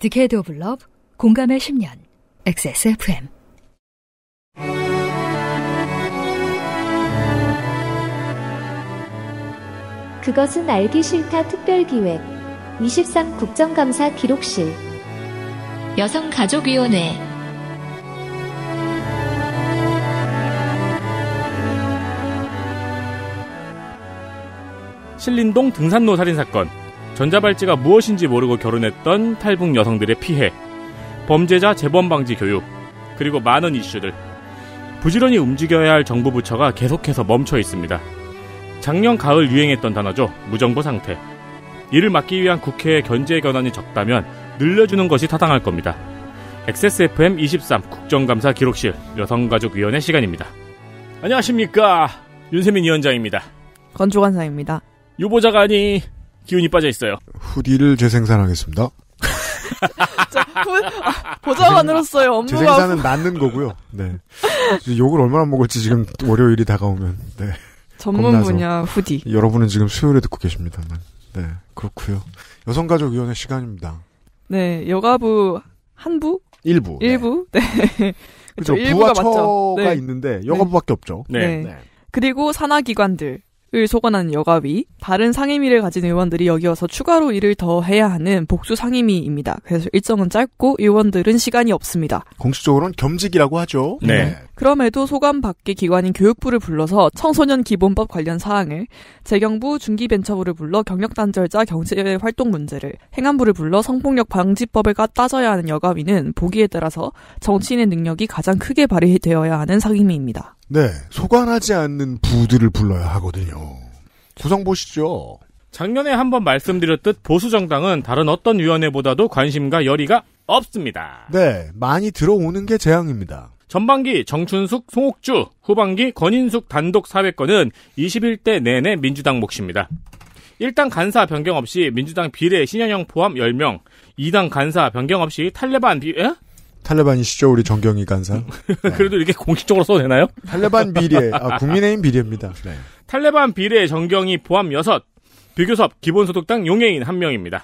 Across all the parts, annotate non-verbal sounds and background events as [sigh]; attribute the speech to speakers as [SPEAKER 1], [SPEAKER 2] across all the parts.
[SPEAKER 1] 디케이드 오브 러브 공감의 10년 XSFM
[SPEAKER 2] 그것은 알기 싫다 특별기획
[SPEAKER 1] 23 국정감사 기록실 여성가족위원회
[SPEAKER 3] 신림동 등산로 살인사건 전자발찌가 무엇인지 모르고 결혼했던 탈북 여성들의 피해, 범죄자 재범 방지 교육, 그리고 많은 이슈들. 부지런히 움직여야 할 정부 부처가 계속해서 멈춰 있습니다. 작년 가을 유행했던 단어죠. 무정부 상태. 이를 막기 위한 국회의 견제 권한이 적다면 늘려주는 것이 타당할 겁니다. XSFM 23 국정감사 기록실 여성가족위원회 시간입니다. 안녕하십니까. 윤세민 위원장입니다.
[SPEAKER 1] 건조관사입니다.
[SPEAKER 3] 유보자가 아니 기운이 빠져 있어요. 후디를
[SPEAKER 4] 재생산하겠습니다. [laughs]
[SPEAKER 1] 아, 보좌관으로서의 업무가 재생산은
[SPEAKER 4] 낳는 거고요. 네. 욕을 얼마나 먹을지 지금 월요일이 다가오면. 네. 전문 분야 후디. 여러분은 지금 수요일에 듣고 계십니다만. 네, 그렇고요. 여성가족위원회 시간입니다.
[SPEAKER 1] 네, 여가부 한부? 일부. 네. 일부. 네. 네. 그렇죠. 부와 처가 네. 있는데 네. 여가부밖에
[SPEAKER 4] 없죠. 네. 네. 네.
[SPEAKER 1] 그리고 산하기관들. 을 소관하는 여가위, 다른 상임위를 가진 의원들이 여기와서 추가로 일을 더 해야 하는 복수 상임위입니다. 그래서 일정은 짧고 의원들은 시간이 없습니다.
[SPEAKER 4] 공식적으로는 겸직이라고 하죠. 네. 네.
[SPEAKER 1] 그럼에도 소감밖의 기관인 교육부를 불러서 청소년 기본법 관련 사항을 재경부 중기벤처부를 불러 경력단절자 경제활동 문제를 행안부를 불러 성폭력 방지법을 따져야 하는 여가위는 보기에 따라서 정치인의 능력이 가장 크게 발휘되어야 하는 상임위입니다.
[SPEAKER 4] 네, 소관하지 않는 부들을 불러야
[SPEAKER 3] 하거든요. 구성 보시죠. 작년에 한번 말씀드렸듯 보수정당은 다른 어떤 위원회보다도 관심과 열의가 없습니다.
[SPEAKER 4] 네, 많이 들어오는 게
[SPEAKER 3] 재앙입니다. 전반기 정춘숙, 송옥주, 후반기 권인숙 단독 사회권은 21대 내내 민주당 몫입니다. 1당 간사 변경 없이 민주당 비례 신현영 포함 10명, 2당 간사 변경 없이 탈레반 비, 에?
[SPEAKER 4] 탈레반이시죠, 우리 정경희
[SPEAKER 3] 간사. [laughs] 그래도 이렇게 공식적으로 써도 되나요? 탈레반 비례, 아, [laughs] 국민의힘 비례입니다. 네. 탈레반 비례 정경희 포함 6, 비교섭 기본소득당 용해인 1명입니다.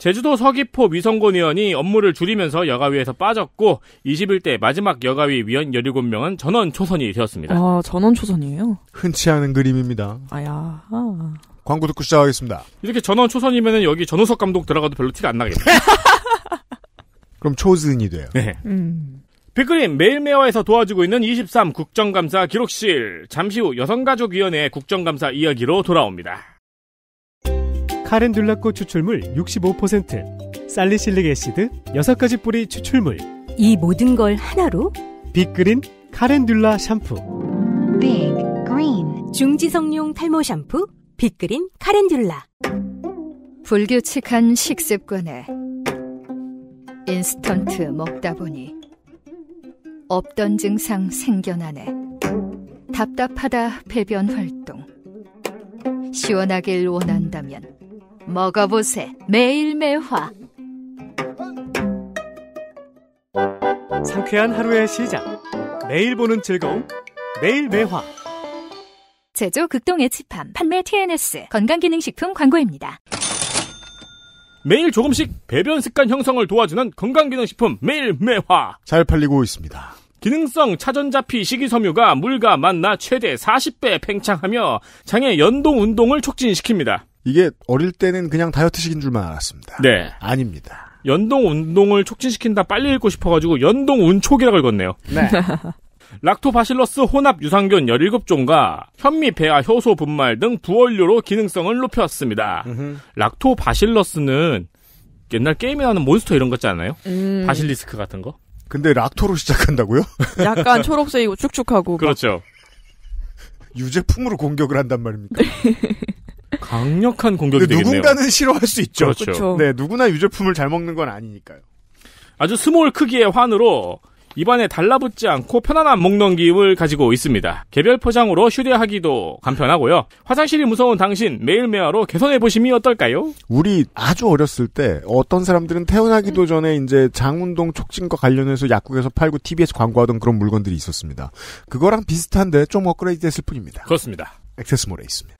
[SPEAKER 3] 제주도 서귀포 위성곤 의원이 업무를 줄이면서 여가위에서 빠졌고 21대 마지막 여가위 위원 17명은 전원 초선이 되었습니다.
[SPEAKER 4] 아, 전원 초선이에요? 흔치 않은 그림입니다.
[SPEAKER 3] 아야. 아.
[SPEAKER 4] 광고 듣고 시작하겠습니다.
[SPEAKER 3] 이렇게 전원 초선이면 여기 전우석 감독 들어가도 별로 티가 안 나겠네요. [laughs]
[SPEAKER 4] 그럼 초선이 돼요. 네.
[SPEAKER 3] 음. 빅그린 매일매화에서 도와주고 있는 23 국정감사 기록실 잠시 후 여성가족위원회 국정감사 이야기로 돌아옵니다. 카렌듈라꽃 추출물 65%, 살리실릭 애시드 6가지 뿌리 추출물. 이 모든 걸 하나로? 빅그린 카렌듈라 샴푸. 빅그린.
[SPEAKER 2] 중지성용 탈모 샴푸 빅그린 카렌듈라. 불규칙한
[SPEAKER 1] 식습관에 인스턴트 먹다 보니 없던 증상 생겨나네. 답답하다 배변 활동. 시원하길 원한다면 먹어보세 매일매화
[SPEAKER 3] 상쾌한 하루의 시작 매일 보는 즐거움 매일매화
[SPEAKER 1] 제조 극동의 치함 판매 TNS 건강기능식품 광고입니다
[SPEAKER 3] 매일 조금씩 배변 습관 형성을 도와주는 건강기능식품 매일매화 잘 팔리고 있습니다 기능성 차전자피 식이섬유가 물과 만나 최대 40배 팽창하며 장의 연동 운동을 촉진시킵니다. 이게 어릴 때는 그냥 다이어트식인 줄만 알았습니다. 네. 아닙니다. 연동 운동을 촉진시킨다 빨리 읽고 싶어가지고 연동 운촉이라고 읽었네요. 네. [laughs] 락토바실러스 혼합 유산균 17종과 현미, 배아, 효소, 분말 등 부원료로 기능성을 높였습니다. 락토바실러스는 옛날 게임에 나오는 몬스터 이런 거 있지 않아요? 음. 바실리스크 같은 거? 근데 락토로 시작한다고요? [laughs] 약간 초록색이고 축축하고. 그렇죠. 유제품으로
[SPEAKER 4] 공격을 한단 말입니까? [laughs] 강력한 공격이 되겠네요. 누군가는 싫어할 수 있죠. 그렇죠. 그렇죠. 네, 누구나 유제품을 잘 먹는 건 아니니까요.
[SPEAKER 3] 아주 스몰 크기의 환으로 입안에 달라붙지 않고 편안한 먹는 기입을 가지고 있습니다. 개별 포장으로 휴대하기도 간편하고요. 화장실이 무서운 당신 매일매화로 개선해 보시면 어떨까요? 우리 아주
[SPEAKER 4] 어렸을 때 어떤 사람들은 태어나기도 전에 이제 장운동 촉진과 관련해서 약국에서 팔고 TV에서 광고하던 그런 물건들이 있었습니다. 그거랑 비슷한데 좀 업그레이드 됐을 뿐입니다. 그렇습니다. 액세스몰에 있습니다.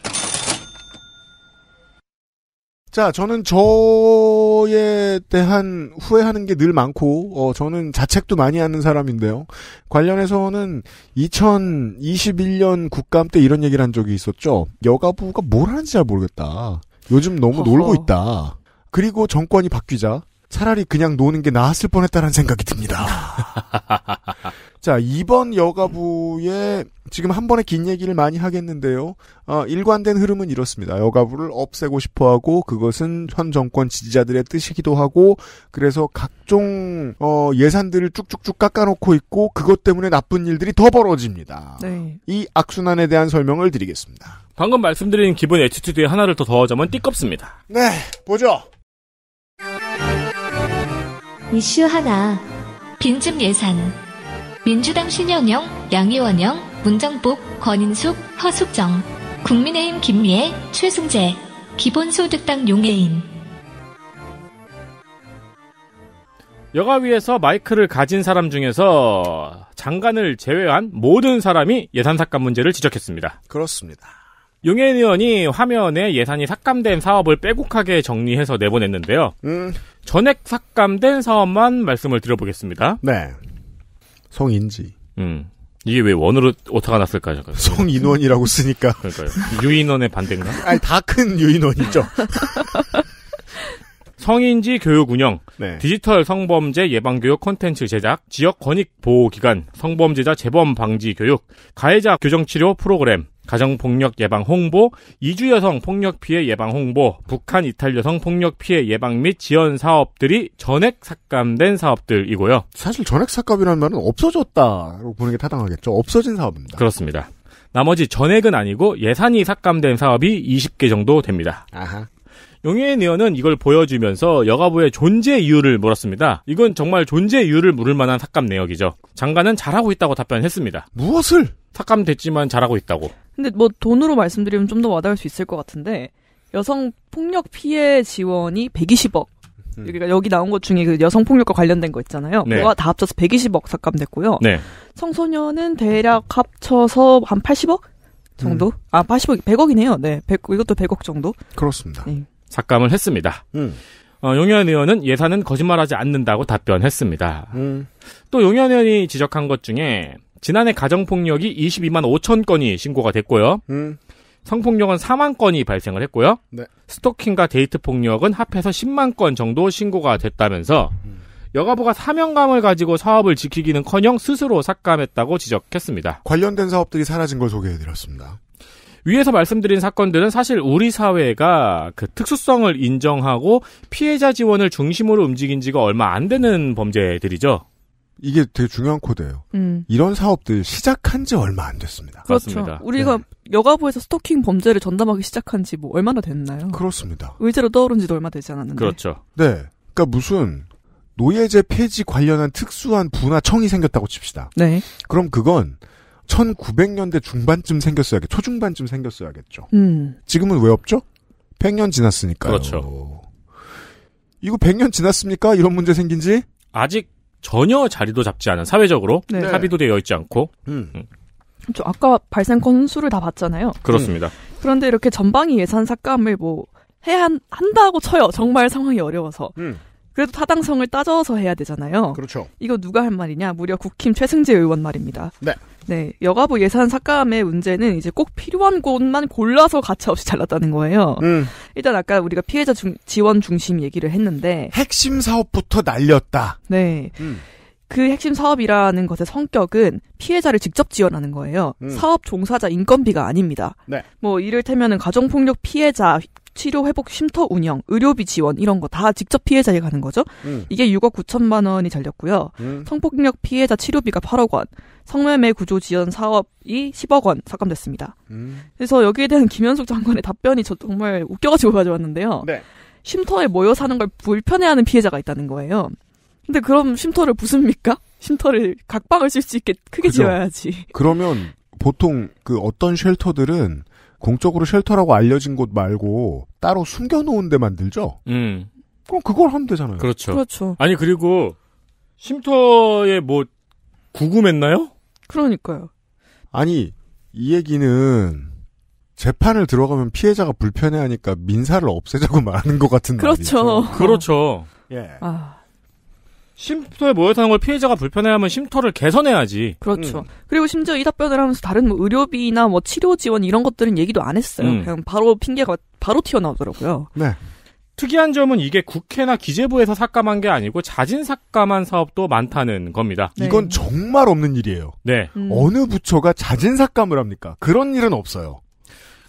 [SPEAKER 4] 자, 저는 저에 대한 후회하는 게 늘 많고, 어, 저는 자책도 많이 하는 사람인데요. 관련해서는 2021년 국감 때 이런 얘기를 한 적이 있었죠. 여가부가 뭘 하는지 잘 모르겠다. 요즘 너무 어허. 놀고 있다. 그리고 정권이 바뀌자 차라리 그냥 노는 게 나았을 뻔했다는 생각이 듭니다. [laughs] 자, 이번 여가부의 지금 한 번에 긴 얘기를 많이 하겠는데요. 어, 일관된 흐름은 이렇습니다. 여가부를 없애고 싶어 하고 그것은 현 정권 지지자들의 뜻이기도 하고 그래서 각종 어, 예산들을 쭉쭉쭉 깎아놓고 있고 그것 때문에 나쁜 일들이 더 벌어집니다. 네. 이 악순환에 대한 설명을
[SPEAKER 3] 드리겠습니다. 방금 말씀드린 기본 에티튜드의 하나를 더 더하자면 띠껍습니다. 네, 보죠.
[SPEAKER 1] 이슈 하나. 빈집 예산. 민주당 신현영 양희원영, 문정복, 권인숙, 허숙정. 국민의힘 김미애, 최승재. 기본소득당 용해인.
[SPEAKER 3] 여가위에서 마이크를 가진 사람 중에서 장관을 제외한 모든 사람이 예산 삭감 문제를 지적했습니다. 그렇습니다. 용해인 의원이 화면에 예산이 삭감된 사업을 빼곡하게 정리해서 내보냈는데요. 음. 전액 삭감된 사업만 말씀을 드려보겠습니다. 네.
[SPEAKER 4] 성인지.
[SPEAKER 3] 음. 이게 왜 원으로 오타가 났을까 잠깐. 인원이라고 쓰니까. 그러니까요. 유인원의 반대인가? [laughs] 아니 다 큰 유인원이죠. [laughs] 성인지 교육 운영, 네. 디지털 성범죄 예방 교육 콘텐츠 제작, 지역 권익 보호 기관, 성범죄자 재범 방지 교육, 가해자 교정 치료 프로그램, 가정폭력 예방 홍보, 이주 여성 폭력 피해 예방 홍보, 북한 이탈 여성 폭력 피해 예방 및 지원 사업들이 전액 삭감된 사업들이고요. 사실 전액 삭감이라는 말은 없어졌다라고 보는 게 타당하겠죠. 없어진 사업입니다. 그렇습니다. 나머지 전액은 아니고 예산이 삭감된 사업이 20개 정도 됩니다. 아하. 용해인 의원은 이걸 보여주면서 여가부의 존재 이유를 물었습니다. 이건 정말 존재 이유를 물을 만한 삭감 내역이죠. 장관은 잘하고 있다고 답변했습니다. 무엇을? 삭감됐지만 잘하고 있다고.
[SPEAKER 1] 근데 뭐 돈으로 말씀드리면 좀 더 와닿을 수 있을 것 같은데 여성 폭력 피해 지원이 120억. 여기가 음. 그러니까 여기 나온 것 중에 그 여성 폭력과 관련된 거 있잖아요. 네. 그거다 합쳐서 120억 삭감됐고요. 네. 청소년은 대략 합쳐서 한 80억 정도? 음. 아 80억, 100억이네요. 네, 100, 이것도 100억 정도. 그렇습니다. 네.
[SPEAKER 3] 삭감을 했습니다. 음. 어, 용현 의원은 예산은 거짓말하지 않는다고 답변했습니다. 음. 또 용현 의원이 지적한 것 중에 지난해 가정폭력이 22만 5천 건이 신고가 됐고요. 음. 성폭력은 4만 건이 발생을 했고요. 네. 스토킹과 데이트 폭력은 합해서 10만 건 정도 신고가 됐다면서 음. 여가부가 사명감을 가지고 사업을 지키기는커녕 스스로 삭감했다고 지적했습니다. 관련된 사업들이 사라진 걸 소개해드렸습니다. 위에서 말씀드린 사건들은 사실 우리 사회가 그 특수성을 인정하고 피해자 지원을 중심으로 움직인 지가 얼마 안 되는 범죄들이죠. 이게 되게 중요한 코드예요. 음. 이런 사업들 시작한 지 얼마 안 됐습니다. 그렇죠. 맞습니다.
[SPEAKER 1] 우리가 네. 여가부에서 스토킹 범죄를 전담하기 시작한 지 뭐 얼마나 됐나요? 그렇습니다. 의제로 떠오른 지도 얼마 되지 않았는데. 그렇죠.
[SPEAKER 4] 네. 그러니까 무슨 노예제 폐지 관련한 특수한 분화 청이 생겼다고 칩시다. 네. 그럼 그건 1900년대 중반쯤 생겼어야겠, 초중반쯤 생겼어야겠죠. 음. 지금은 왜 없죠? 100년 지났으니까요.
[SPEAKER 3] 그렇죠. 이거 100년 지났습니까? 이런 문제 생긴 지? 아직 전혀 자리도 잡지 않은 사회적으로 네. 네. 합의도 되어 있지 않고 음. 음.
[SPEAKER 1] 저 아까 발생 건수를 다 봤잖아요. 그렇습니다. 음. 그런데 이렇게 전방위 예산 삭감을 뭐 해야 한, 한다고 쳐요. 정말 상황이 어려워서. 음. 그래도 타당성을 따져서 해야 되잖아요. 그렇죠. 이거 누가 할 말이냐? 무려 국힘 최승재 의원 말입니다. 네. 네, 여가부 예산 삭감의 문제는 이제 꼭 필요한 곳만 골라서 가차없이 잘랐다는 거예요. 음. 일단 아까 우리가 피해자 중, 지원 중심 얘기를 했는데
[SPEAKER 4] 핵심 사업부터 날렸다.
[SPEAKER 1] 네. 음. 그 핵심 사업이라는 것의 성격은 피해자를 직접 지원하는 거예요. 음. 사업 종사자 인건비가 아닙니다. 네. 뭐 이를테면은 가정폭력 피해자 치료 회복 쉼터 운영, 의료비 지원 이런 거 다 직접 피해자에 가는 거죠. 음. 이게 6억 9천만 원이 잘렸고요. 음. 성폭력 피해자 치료비가 8억 원, 성매매 구조 지원 사업이 10억 원 삭감됐습니다. 음. 그래서 여기에 대한 김현숙 장관의 답변이 저 정말 웃겨가지고 [laughs] 가져왔는데요. 네. 쉼터에 모여 사는 걸 불편해하는 피해자가 있다는 거예요. 근데 그럼 쉼터를 부숩니까? 쉼터를 각방을 쓸 수 있게 크게 그죠. 지어야지.
[SPEAKER 4] 그러면 보통 그 어떤 쉘터들은 공적으로 쉘터라고 알려진 곳 말고 따로 숨겨놓은 데 만들죠.
[SPEAKER 3] 음. 그럼 그걸 하면 되잖아요. 그렇죠. 그렇죠. 아니 그리고 쉼터에 뭐 구금했나요?
[SPEAKER 1] 그러니까요.
[SPEAKER 3] 아니 이 얘기는
[SPEAKER 4] 재판을 들어가면 피해자가 불편해하니까 민사를 없애자고 [laughs] 말하는 것 같은 데
[SPEAKER 3] 그렇죠. 말이죠. 그렇죠. 예. 아... 쉼터에 모여 사는 걸 피해자가 불편해하면 쉼터를 개선해야지. 그렇죠. 음.
[SPEAKER 1] 그리고 심지어 이 답변을 하면서 다른 뭐 의료비나 뭐 치료 지원 이런 것들은
[SPEAKER 3] 얘기도 안 했어요. 음. 그냥 바로 핑계가 바로 튀어나오더라고요. 네. 특이한 점은 이게 국회나 기재부에서 삭감한 게 아니고 자진 삭감한 사업도 많다는 겁니다. 네. 이건
[SPEAKER 4] 정말 없는 일이에요. 네. 음. 어느 부처가 자진 삭감을 합니까? 그런 일은 없어요.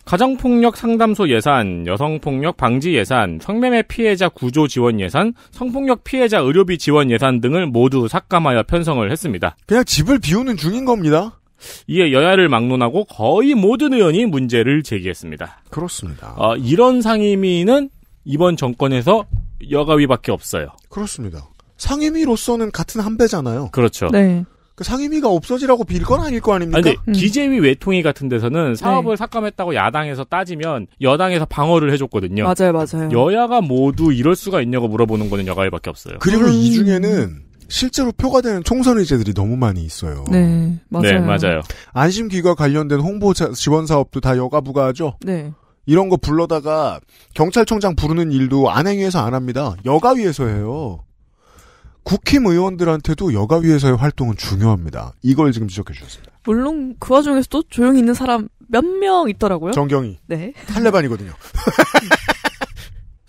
[SPEAKER 3] 가정폭력 상담소 예산, 여성폭력 방지 예산, 성매매 피해자 구조 지원 예산, 성폭력 피해자 의료비 지원 예산 등을 모두 삭감하여 편성을 했습니다. 그냥 집을 비우는 중인 겁니다. 이에 여야를 막론하고 거의 모든 의원이 문제를 제기했습니다. 그렇습니다. 어, 이런 상임위는 이번 정권에서 여가위밖에 없어요.
[SPEAKER 4] 그렇습니다. 상임위로서는 같은 한 배잖아요. 그렇죠. 네.
[SPEAKER 3] 그 상임위가 없어지라고 빌 건 아닐 거 아닙니까? 아니, 음. 기재위 외통위 같은 데서는 사업을 네. 삭감했다고 야당에서 따지면 여당에서 방어를 해줬거든요. 맞아요, 맞아요. 여야가 모두 이럴 수가 있냐고 물어보는 거는 여가위밖에 없어요. 그리고 음. 이
[SPEAKER 4] 중에는 실제로 표가 되는 총선 의제들이 너무 많이 있어요.
[SPEAKER 3] 네, 맞아요. 네, 맞아요.
[SPEAKER 4] 안심기가 관련된 홍보 지원 사업도 다 여가부가 하죠. 네. 이런 거 불러다가 경찰청장 부르는 일도 안행위에서 안 합니다. 여가위에서 해요. 국힘 의원들한테도 여가위에서의 활동은 중요합니다. 이걸 지금 지적해 주셨습니다.
[SPEAKER 1] 물론 그 와중에서도 조용히 있는 사람 몇 명 있더라고요.
[SPEAKER 4] 정경이. 네. 탈레반이거든요. [laughs]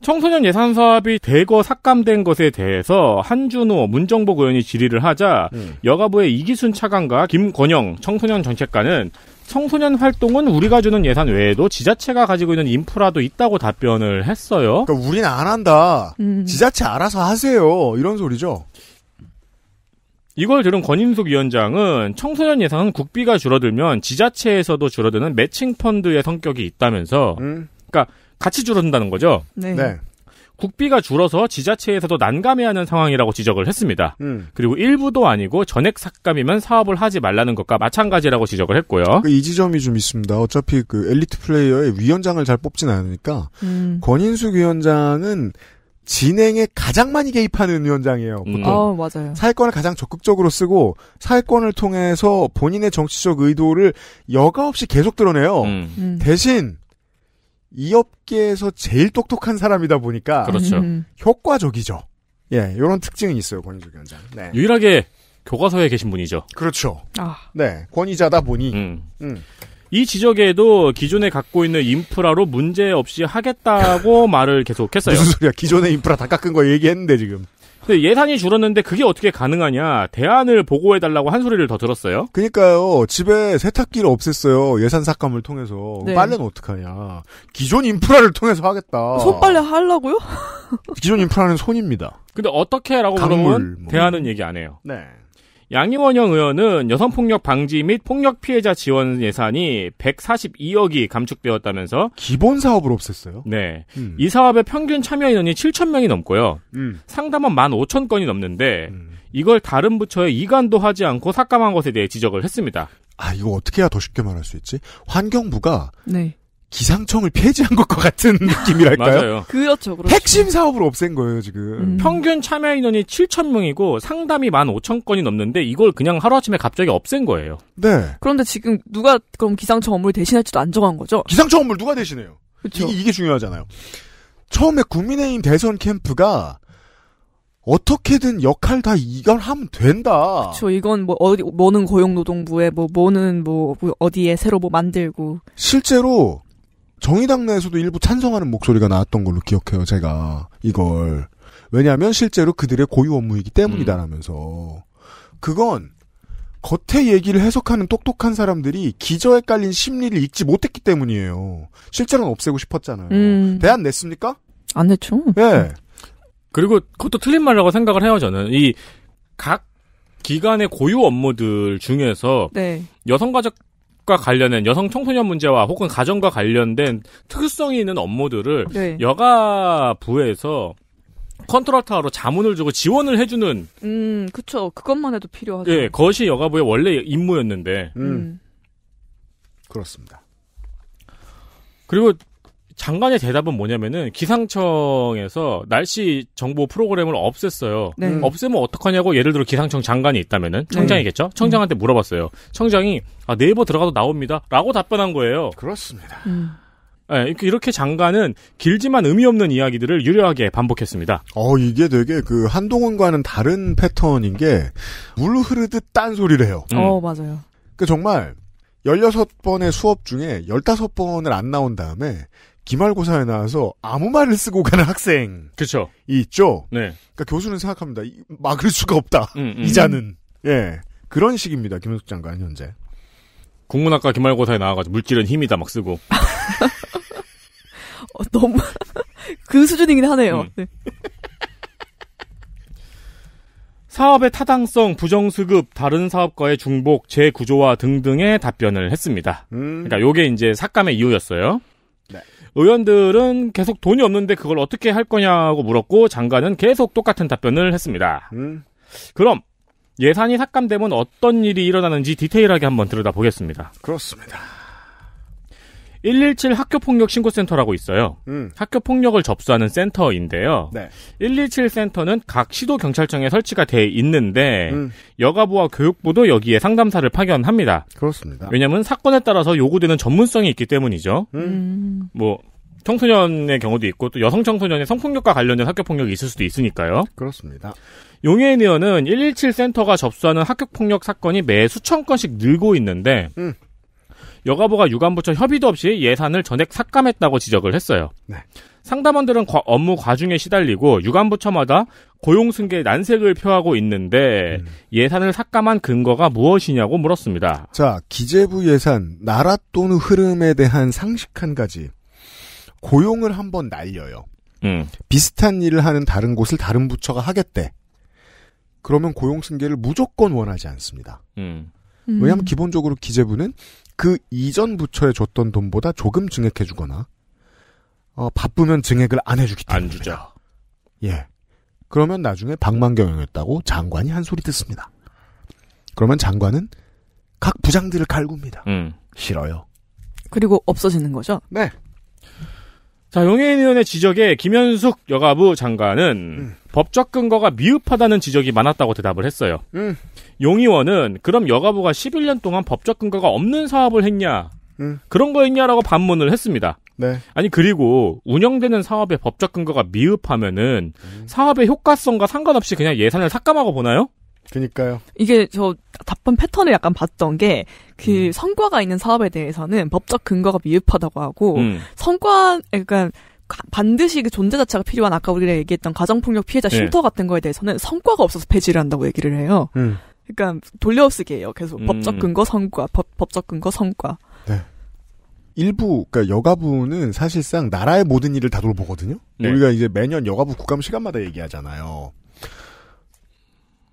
[SPEAKER 3] 청소년 예산 사업이 대거 삭감된 것에 대해서 한준호 문정복 의원이 질의를 하자 음. 여가부의 이기순 차관과 김권영 청소년 정책관은 청소년 활동은 우리가 주는 예산 외에도 지자체가 가지고 있는 인프라도 있다고 답변을 했어요. 그러니까 우리는 안 한다. 음. 지자체 알아서 하세요. 이런 소리죠. 이걸 들은 권인숙 위원장은 청소년 예산은 국비가 줄어들면 지자체에서도 줄어드는 매칭 펀드의 성격이 있다면서, 음. 그러니까 같이 줄어든다는 거죠. 네. 네. 국비가 줄어서 지자체에서도 난감해하는 상황이라고 지적을 했습니다. 음. 그리고 일부도 아니고 전액 삭감이면 사업을 하지 말라는 것과 마찬가지라고 지적을 했고요. 그
[SPEAKER 4] 이 지점이 좀 있습니다. 어차피 그 엘리트 플레이어의 위원장을 잘 뽑진 않으니까 음. 권인숙 위원장은 진행에 가장 많이 개입하는 위원장이에요. 음. 보통 음. 어, 맞아요. 사회권을 가장 적극적으로 쓰고 사회권을 통해서 본인의 정치적 의도를 여과 없이 계속 드러내요. 음. 음. 대신 이 업계에서 제일 똑똑한 사람이다 보니까 그렇죠. 음.
[SPEAKER 3] 효과적이죠. 예, 요런 특징이 있어요 권희주 위원장. 네. 유일하게 교과서에 계신 분이죠. 그렇죠. 아. 네, 권위자다 보니. 음. 음. 이 지적에도 기존에 갖고 있는 인프라로 문제 없이 하겠다고 [laughs] 말을 계속했어요. 무슨 소리야? 기존의 인프라 다 깎은 거 얘기했는데 지금. 근데 예산이 줄었는데 그게 어떻게 가능하냐 대안을 보고해달라고 한 소리를 더 들었어요.
[SPEAKER 4] 그러니까요 집에 세탁기를 없앴어요 예산 삭감을 통해서 네. 빨래는
[SPEAKER 3] 어떡하냐 기존 인프라를 통해서 하겠다. 손빨래 하려고요? 기존 인프라는 손입니다. 근데 어떻게라고 물어면 뭐. 대안은 얘기 안 해요. 네. 양이원영 의원은 여성폭력 방지 및 폭력 피해자 지원 예산이 142억이 감축되었다면서 기본 사업을 없앴어요? 네. 음. 이 사업의 평균 참여 인원이 7천 명이 넘고요. 음. 상담원 15,000건이 넘는데 음. 이걸 다른 부처에이관도 하지 않고 삭감한 것에 대해 지적을 했습니다.
[SPEAKER 4] 아, 이거 어떻게 해야 더 쉽게 말할 수 있지? 환경부가 네. 기상청을 폐지한 것과 같은 [laughs] 느낌이랄까요? 맞아요.
[SPEAKER 3] 그렇죠, 그렇죠. 핵심 사업을
[SPEAKER 4] 없앤 거예요, 지금. 음.
[SPEAKER 3] 평균 참여 인원이 7,000명이고 상담이 15,000건이 넘는데 이걸 그냥 하루아침에 갑자기 없앤 거예요. 네. 그런데 지금 누가 그럼 기상청 업무를 대신할지도 안 정한 거죠?
[SPEAKER 1] 기상청
[SPEAKER 4] 업무를 누가 대신해요? 그렇죠. 이게, 이게 중요하잖아요. 처음에 국민의힘 대선 캠프가 어떻게든 역할 다 이걸 하면 된다. 그렇죠. 이건 뭐 어디
[SPEAKER 1] 뭐는 고용노동부에 뭐 뭐는 뭐 어디에 새로 뭐 만들고.
[SPEAKER 4] 실제로 정의당 내에서도 일부 찬성하는 목소리가 나왔던 걸로 기억해요, 제가. 이걸. 왜냐하면 실제로 그들의 고유 업무이기 때문이다라면서. 그건 겉에 얘기를 해석하는 똑똑한 사람들이 기저에 깔린 심리를 읽지 못했기 때문이에요. 실제로는 없애고 싶었잖아요. 음. 대안 냈습니까? 안 냈죠. 예.
[SPEAKER 3] 그리고 그것도 틀린 말이라고 생각을 해요, 저는. 이 각 기관의 고유 업무들 중에서 네. 여성가족 과 관련된 여성 청소년 문제와 혹은 가정과 관련된 특수성이 있는 업무들을 네. 여가부에서 컨트롤타워로 자문을 주고 지원을 해주는
[SPEAKER 1] 음 그쵸 그것만 해도 필요하죠
[SPEAKER 3] 예 그것이 여가부의 원래 임무였는데 음. 음. 그렇습니다 그리고 장관의 대답은 뭐냐면은 기상청에서 날씨 정보 프로그램을 없앴어요. 네. 음. 없애면 어떡하냐고 예를 들어 기상청 장관이 있다면은 네. 청장이겠죠. 네. 청장한테 물어봤어요. 청장이 아 네이버 들어가도 나옵니다라고 답변한 거예요. 그렇습니다. 음. 네, 이렇게 장관은 길지만 의미 없는 이야기들을 유려하게 반복했습니다.
[SPEAKER 4] 어, 이게 되게 그 한동훈과는 다른 패턴인 게 물 흐르듯 딴소리를 해요. 음. 어, 맞아요. 그 정말 16번의 수업 중에 15번을 안 나온 다음에 기말고사에 나와서 아무 말을 쓰고 가는 학생. 그쵸. 이 있죠? 네. 그러니까 교수는 생각합니다. 막을 수가 없다. 음,
[SPEAKER 3] 음, 음. 이자는.
[SPEAKER 4] 예. 그런
[SPEAKER 3] 식입니다. 김현숙 장관, 현재. 국문학과 기말고사에 나와가지고 물질은 힘이다 막 쓰고. [laughs] 어, 너무. [laughs] 그 수준이긴 하네요. 음. 네. 사업의 타당성, 부정수급, 다른 사업과의 중복, 재구조화 등등의 답변을 했습니다. 음. 그러니까 요게 이제 삭감의 이유였어요. 네. 의원들은 계속 돈이 없는데 그걸 어떻게 할 거냐고 물었고 장관은 계속 똑같은 답변을 했습니다. 음. 그럼 예산이 삭감되면 어떤 일이 일어나는지 디테일하게 한번 들여다보겠습니다. 그렇습니다. 117 학교폭력 신고센터라고 있어요. 음. 학교폭력을 접수하는 센터인데요. 네. 117 센터는 각 시도 경찰청에 설치가 돼 있는데 음. 여가부와 교육부도 여기에 상담사를 파견합니다. 그렇습니다. 왜냐하면 사건에 따라서 요구되는 전문성이 있기 때문이죠. 음. 음. 뭐 청소년의 경우도 있고 또 여성 청소년의 성폭력과 관련된 학교폭력이 있을 수도 있으니까요. 그렇습니다. 용해인 의원은 117 센터가 접수하는 학교폭력 사건이 매 수천 건씩 늘고 있는데 음. 여가부가 유관부처 협의도 없이 예산을 전액 삭감했다고 지적을 했어요. 네. 상담원들은 과, 업무 과중에 시달리고 유관부처마다 고용승계 난색을 표하고 있는데 음. 예산을 삭감한 근거가 무엇이냐고 물었습니다.
[SPEAKER 4] 자, 기재부 예산, 나라 돈 흐름에 대한 상식 한 가지. 고용을 한번 날려요. 음. 비슷한 일을 하는 다른 곳을 다른 부처가 하겠대. 그러면 고용 승계를 무조건 원하지 않습니다.
[SPEAKER 3] 음. 음. 왜냐하면
[SPEAKER 4] 기본적으로 기재부는 그 이전 부처에 줬던 돈보다 조금 증액해주거나 어, 바쁘면 증액을 안 해주기 때문에 안 주죠. 예. 그러면 나중에 방만경영했다고 장관이 한 소리 듣습니다. 그러면 장관은
[SPEAKER 3] 각 부장들을 갈굽니다. 음. 싫어요. 그리고 없어지는 거죠? 네. 자, 용해인의원의 지적에 김현숙 여가부 장관은 음. 법적 근거가 미흡하다는 지적이 많았다고 대답을 했어요. 음. 용의원은 그럼 여가부가 11년 동안 법적 근거가 없는 사업을 했냐? 음. 그런 거였냐라고 반문을 했습니다. 네. 아니 그리고 운영되는 사업의 법적 근거가 미흡하면은 음. 사업의 효과성과 상관없이 그냥 예산을 삭감하고 보나요? 그니까요. 이게 저 답변
[SPEAKER 1] 패턴을 약간 봤던 게그 음. 성과가 있는 사업에 대해서는 법적 근거가 미흡하다고 하고 음. 성과 그러니까 반드시 그 존재 자체가 필요한 아까 우리가 얘기했던 가정폭력 피해자 네. 쉼터 네. 같은 거에 대해서는 성과가 없어서 폐지를 한다고 얘기를 해요. 음. 그러니까 돌려쓰기예요. 계속 음. 법적 근거 성과, 법, 법적 근거 성과.
[SPEAKER 4] 네. 일부 그러니까 여가부는 사실상 나라의 모든 일을 다 돌보거든요. 네. 우리가 이제 매년 여가부 국감 시간마다 얘기하잖아요.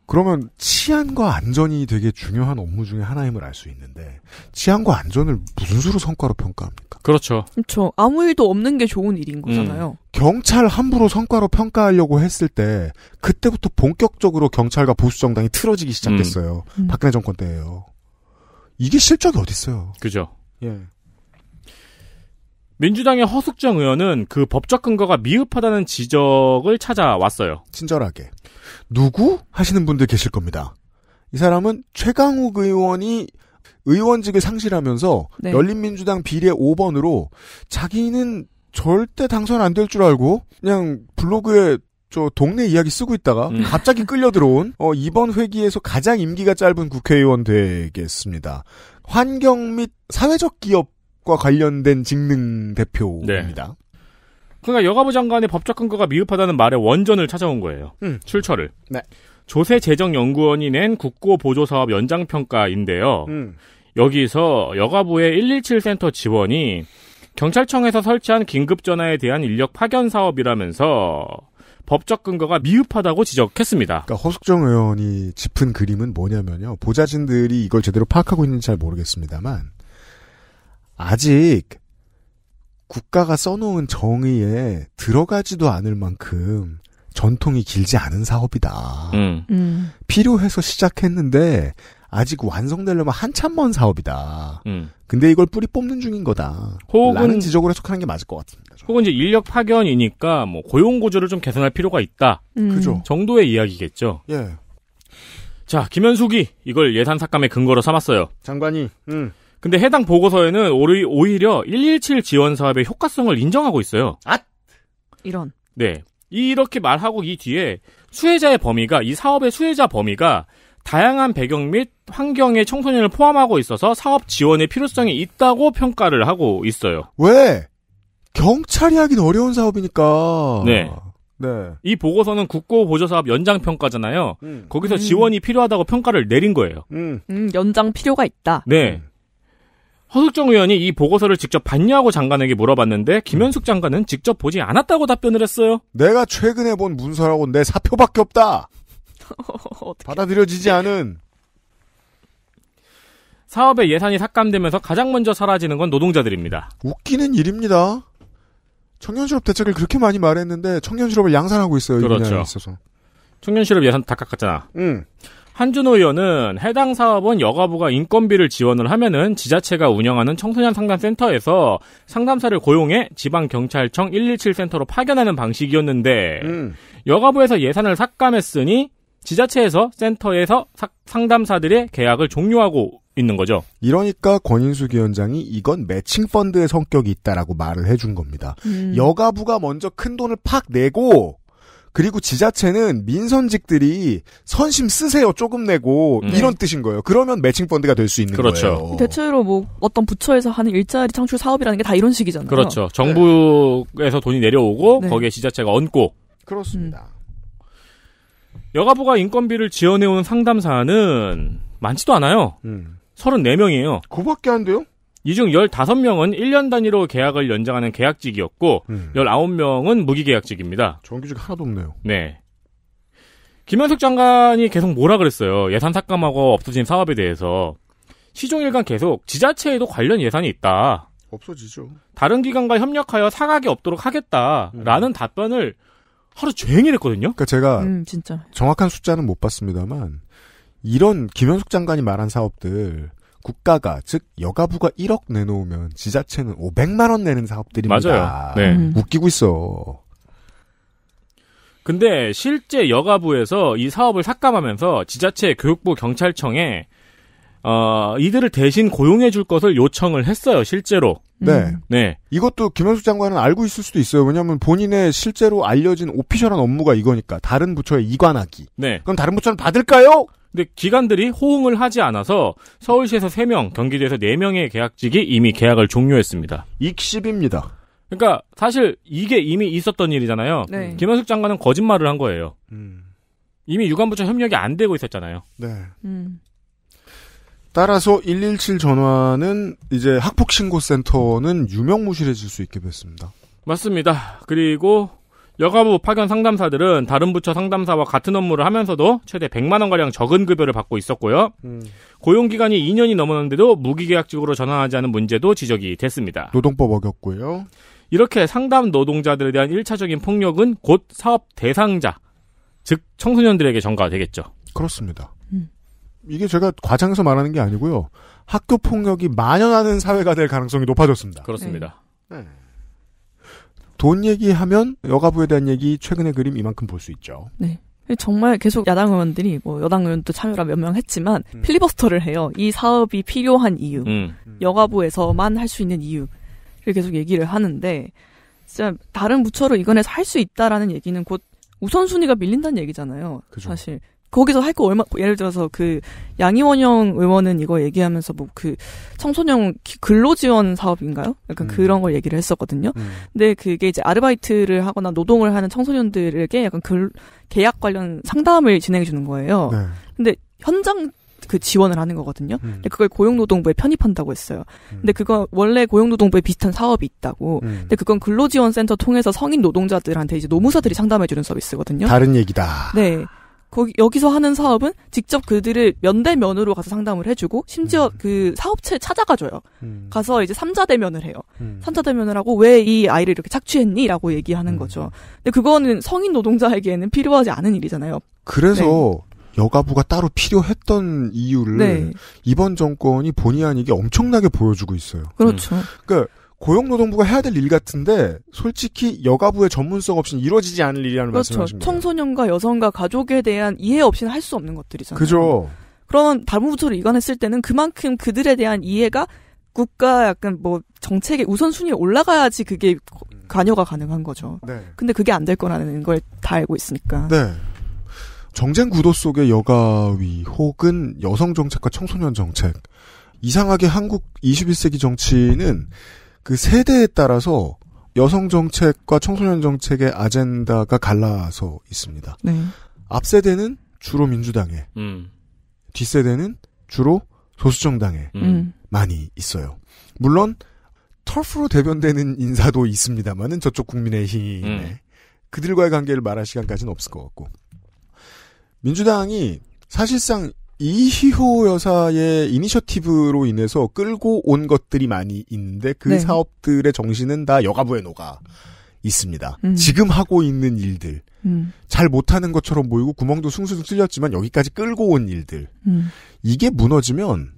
[SPEAKER 4] 그러면 치안과 안전이 되게 중요한 업무 중에 하나임을 알 수 있는데 치안과 안전을 무슨 수로 성과로 평가합니까? 그렇죠.
[SPEAKER 1] 그렇죠. 아무 일도 없는 게 좋은 일인 거잖아요. 음.
[SPEAKER 4] 경찰 함부로 성과로 평가하려고 했을 때 그때부터 본격적으로 경찰과 보수 정당이 틀어지기 시작했어요. 음. 음. 박근혜 정권 때예요. 이게 실적이 어딨어요.
[SPEAKER 3] 그죠. 예. 민주당의 허숙정 의원은 그 법적 근거가 미흡하다는 지적을 찾아왔어요.
[SPEAKER 4] 친절하게. 누구? 하시는 분들 계실 겁니다. 이 사람은 최강욱 의원이 의원직을 상실하면서 네. 열린민주당 비례 5번으로 자기는 절대 당선 안 될 줄 알고 그냥 블로그에 저 동네 이야기 쓰고 있다가 음. 갑자기 끌려 들어온 어, 이번 회기에서 가장 임기가 짧은 국회의원 되겠습니다. 환경 및 사회적 기업 법과 관련된 직능 대표입니다.
[SPEAKER 3] 네. 그러니까 여가부 장관의 법적 근거가 미흡하다는 말에 원전을 찾아온 거예요. 음. 출처를. 네. 조세재정연구원이 낸 국고보조사업 연장평가인데요. 음. 여기서 여가부의 117센터 지원이 경찰청에서 설치한 긴급전화에 대한 인력 파견 사업이라면서 법적 근거가 미흡하다고 지적했습니다. 그러니까
[SPEAKER 4] 허숙정 의원이 짚은 그림은 뭐냐면요. 보좌진들이 이걸 제대로 파악하고 있는지 잘 모르겠습니다만 아직 국가가 써놓은 정의에 들어가지도 않을 만큼 전통이 길지 않은 사업이다. 음. 음. 필요해서 시작했는데 아직 완성되려면 한참 먼 사업이다. 음. 근데 이걸 뿌리 뽑는 중인 거다. 혹은 라는 지적으로 해석하는 게 맞을 것
[SPEAKER 3] 같습니다. 저는. 혹은 이제 인력 파견이니까 뭐 고용 구조를 좀 개선할 필요가 있다. 음. 그죠. 정도의 이야기겠죠. 예. 자 김현숙이 이걸 예산 삭감의 근거로 삼았어요. 장관이. 음. 근데 해당 보고서에는 오히려 117 지원 사업의 효과성을 인정하고 있어요. 앗! 이런. 네. 이렇게 말하고 이 뒤에 수혜자의 범위가 이 사업의 수혜자 범위가 다양한 배경 및 환경의 청소년을 포함하고 있어서 사업 지원의 필요성이 있다고 평가를 하고 있어요.
[SPEAKER 2] 왜?
[SPEAKER 4] 경찰이 하긴 어려운 사업이니까. 네.
[SPEAKER 3] 네. 이 보고서는 국고 보조 사업 연장 평가잖아요. 음. 거기서 음. 지원이 필요하다고 평가를 내린 거예요.
[SPEAKER 4] 음. 음
[SPEAKER 1] 연장 필요가 있다.
[SPEAKER 3] 네. 음. 허석정 의원이 이 보고서를 직접 봤냐고 장관에게 물어봤는데 김현숙 장관은 직접 보지 않았다고 답변을 했어요. 내가 최근에 본 문서라고 내 사표밖에 없다. 받아들여지지 네. 않은 사업의 예산이 삭감되면서 가장 먼저 사라지는 건 노동자들입니다. 웃기는
[SPEAKER 4] 일입니다. 청년 실업 대책을 그렇게 많이 말했는데 청년 실업을 양산하고 있어요. 그렇죠.
[SPEAKER 3] 있어서. 청년 실업 예산 다 깎았잖아. 응. 한준호 의원은 해당 사업은 여가부가 인건비를 지원을 하면은 지자체가 운영하는 청소년 상담센터에서 상담사를 고용해 지방경찰청 117센터로 파견하는 방식이었는데 음. 여가부에서 예산을 삭감했으니 지자체에서 센터에서 상담사들의 계약을 종료하고 있는 거죠.
[SPEAKER 4] 이러니까 권인수 위원장이 이건 매칭 펀드의 성격이 있다라고 말을 해준 겁니다. 음. 여가부가 먼저 큰 돈을 팍 내고 그리고 지자체는 민선직들이 선심 쓰세요 조금 내고 음. 이런 뜻인 거예요. 그러면
[SPEAKER 3] 매칭 펀드가 될 수 있는 그렇죠. 거예요.
[SPEAKER 1] 대체로 뭐 어떤 부처에서 하는 일자리 창출 사업이라는 게 다 이런 식이잖아요. 그렇죠. 네.
[SPEAKER 3] 정부에서 네. 돈이 내려오고 네. 거기에 지자체가 얹고 그렇습니다. 음. 여가부가 인건비를 지원해온 상담사는 많지도 않아요. 음. 34명이에요. 그밖에 안 돼요? 이중 15명은 1년 단위로 계약을 연장하는 계약직이었고 음. 19명은 무기계약직입니다.
[SPEAKER 4] 정규직 하나도 없네요.
[SPEAKER 3] 네. 김현숙 장관이 계속 뭐라 그랬어요. 예산 삭감하고 없어진 사업에 대해서 시종일관 계속 지자체에도 관련 예산이 있다. 없어지죠. 다른 기관과 협력하여 사각이 없도록 하겠다라는 음. 답변을 하루 종일 했거든요. 그러니까
[SPEAKER 4] 제가 음, 정확한 숫자는 못 봤습니다만 이런 김현숙 장관이 말한 사업들 국가가 즉 여가부가 1억 내놓으면 지자체는 500만 원 내는 사업들입니다. 맞아요. 네. 음. 웃기고 있어.
[SPEAKER 3] 근데 실제 여가부에서 이 사업을 삭감하면서 지자체 교육부 경찰청에 어, 이들을 대신 고용해 줄 것을 요청을 했어요, 실제로. 네. 음. 네.
[SPEAKER 4] 이것도 김현숙 장관은 알고 있을 수도 있어요. 왜냐하면 본인의 실제로 알려진 오피셜한 업무가 이거니까. 다른 부처에 이관하기.
[SPEAKER 3] 네. 그럼 다른 부처는 받을까요? 근데 기관들이 호응을 하지 않아서 서울시에서 3명, 경기도에서 4명의 계약직이 이미 계약을 종료했습니다. 익십입니다. 그러니까 사실 이게 이미 있었던 일이잖아요. 네. 김현숙 장관은 거짓말을 한 거예요. 음. 이미 유관부처 협력이 안 되고 있었잖아요. 네. 음.
[SPEAKER 4] 따라서 117 전화는 이제 학폭신고센터는 유명무실해질 수 있게 됐습니다.
[SPEAKER 3] 맞습니다. 그리고 여가부 파견 상담사들은 다른 부처 상담사와 같은 업무를 하면서도 최대 100만 원가량 적은 급여를 받고 있었고요. 음. 고용기간이 2년이 넘었는데도 무기계약직으로 전환하지 않은 문제도 지적이 됐습니다. 노동법 어겼고요. 이렇게 상담 노동자들에 대한 1차적인 폭력은 곧 사업 대상자, 즉 청소년들에게 전가되겠죠. 가
[SPEAKER 4] 그렇습니다. 음. 이게 제가 과장해서 말하는 게 아니고요. 학교 폭력이 만연하는 사회가 될 가능성이 높아졌습니다. 그렇습니다. 네. 네. 돈 얘기하면 여가부에 대한 얘기 최근의 그림 이만큼 볼 수 있죠.
[SPEAKER 1] 네. 정말 계속 야당 의원들이 뭐 여당 의원도 참여라 몇 명 했지만 음. 필리버스터를 해요. 이 사업이 필요한 이유, 음. 여가부에서만 할 수 있는 이유를 계속 얘기를 하는데 진짜 다른 부처로 이건에서 할 수 있다라는 얘기는 곧 우선순위가 밀린다는 얘기잖아요. 그죠. 사실 거기서 할 거 얼마 예를 들어서 그 양이원영 의원은 이거 얘기하면서 뭐 그 청소년 근로 지원 사업인가요? 약간 음. 그런 걸 얘기를 했었거든요. 음. 근데 그게 이제 아르바이트를 하거나 노동을 하는 청소년들에게 약간 그 계약 관련 상담을 진행해 주는 거예요. 네. 근데 현장 그 지원을 하는 거거든요. 음. 근데 그걸 고용노동부에 편입한다고 했어요. 음. 근데 그건 원래 고용노동부에 비슷한 사업이 있다고. 음. 근데 그건 근로지원센터 통해서 성인 노동자들한테 이제 노무사들이 상담해주는 서비스거든요. 다른 얘기다. 네. 거기 여기서 하는 사업은 직접 그들을 면대면으로 가서 상담을 해주고 심지어 음. 그 사업체 찾아가줘요. 음. 가서 이제 삼자 대면을 해요. 음. 삼자 대면을 하고 왜 이 아이를 이렇게 착취했니라고 얘기하는 음. 거죠. 근데 그거는 성인 노동자에게는 필요하지
[SPEAKER 4] 않은 일이잖아요. 그래서 네. 여가부가 따로 필요했던 이유를 네. 이번 정권이 본의 아니게 엄청나게 보여주고 있어요. 그렇죠. 음. 그러니까 고용노동부가 해야 될 일 같은데 솔직히 여가부의 전문성 없이는 이루어지지 않을 일이라는 그렇죠. 말씀이십니
[SPEAKER 1] 청소년과 여성과 가족에 대한 이해 없이는 할 수 없는 것들이잖아요. 그죠. 그런 다문부처로 이관했을 때는 그만큼 그들에 대한 이해가 국가 약간 뭐 정책의 우선순위에 올라가야지 그게 관여가 가능한 거죠. 네. 근데 그게 안 될 거라는 걸 다 알고 있으니까. 네.
[SPEAKER 4] 정쟁 구도 속의 여가위 혹은 여성 정책과 청소년 정책 이상하게 한국 21세기 정치는 그 세대에 따라서 여성 정책과 청소년 정책의 아젠다가 갈라서 있습니다. 네. 앞 세대는 주로 민주당에, 음. 뒷 세대는 주로 소수정당에 음. 음. 많이 있어요. 물론 털프로 대변되는 인사도 있습니다만은 저쪽 국민의힘에 음. 그들과의 관계를 말할 시간까지는 없을 것 같고 민주당이 사실상 이희호 여사의 이니셔티브로 인해서 끌고 온 것들이 많이 있는데 그 네. 사업들의 정신은 다 여가부에 녹아 있습니다. 음. 지금 하고 있는 일들. 음. 잘 못하는 것처럼 보이고 구멍도 숭숭 뚫렸지만 여기까지 끌고 온 일들. 음. 이게 무너지면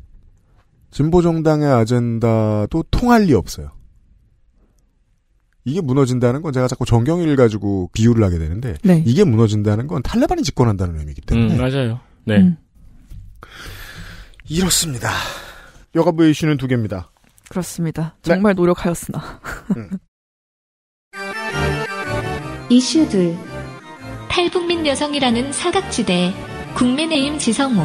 [SPEAKER 4] 진보정당의 아젠다도 통할 리 없어요. 이게 무너진다는 건 제가 자꾸 정경일 가지고 비유를 하게 되는데 네. 이게 무너진다는 건 탈레반이 집권한다는 의미이기
[SPEAKER 3] 때문에 음, 맞아요.
[SPEAKER 4] 네. 음. 이렇습니다. 여가부의 이슈는 두 개입니다.
[SPEAKER 1] 그렇습니다. 정말 네. 노력하였으나. 음. [laughs] 이슈들 탈북민 여성이라는 사각지대 국민의힘 지성호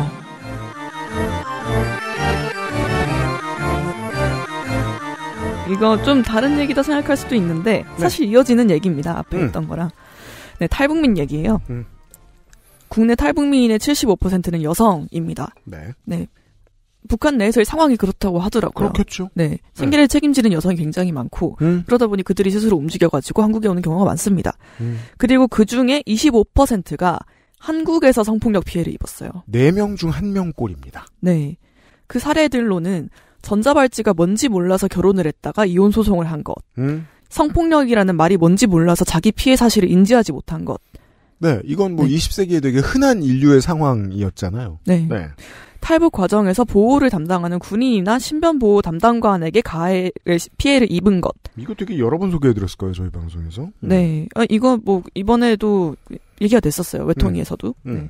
[SPEAKER 1] 이거 좀 다른 얘기다 생각할 수도 있는데 네. 사실 네. 이어지는 얘기입니다. 앞에 음. 했던 거랑. 네, 탈북민 얘기예요. 음. 국내 탈북민의 75%는 여성입니다. 네. 네. 북한 내에서의 상황이 그렇다고 하더라고요. 그렇겠죠. 네. 네. 생계를 네. 책임지는 여성이 굉장히 많고 음. 그러다 보니 그들이 스스로 움직여가지고 한국에 오는 경우가 많습니다. 음. 그리고 그 중에 25%가 한국에서 성폭력 피해를 입었어요.
[SPEAKER 4] 4명 중 1명 꼴입니다.
[SPEAKER 1] 네. 그 사례들로는 전자발찌가 뭔지 몰라서 결혼을 했다가 이혼 소송을 한 것. 음. 성폭력이라는 말이 뭔지 몰라서 자기 피해 사실을 인지하지 못한 것.
[SPEAKER 4] 네, 이건 뭐 네. 20세기에 되게 흔한 인류의 상황이었잖아요. 네. 네.
[SPEAKER 1] 탈북 과정에서 보호를 담당하는 군인이나 신변보호 담당관에게 가해 를 피해를 입은 것.
[SPEAKER 4] 이거 되게 여러 번 소개해드렸을 거예요 저희 방송에서. 네. 네,
[SPEAKER 1] 아, 이거 뭐 이번에도 얘기가 됐었어요 외통위에서도. 음. 네. 음.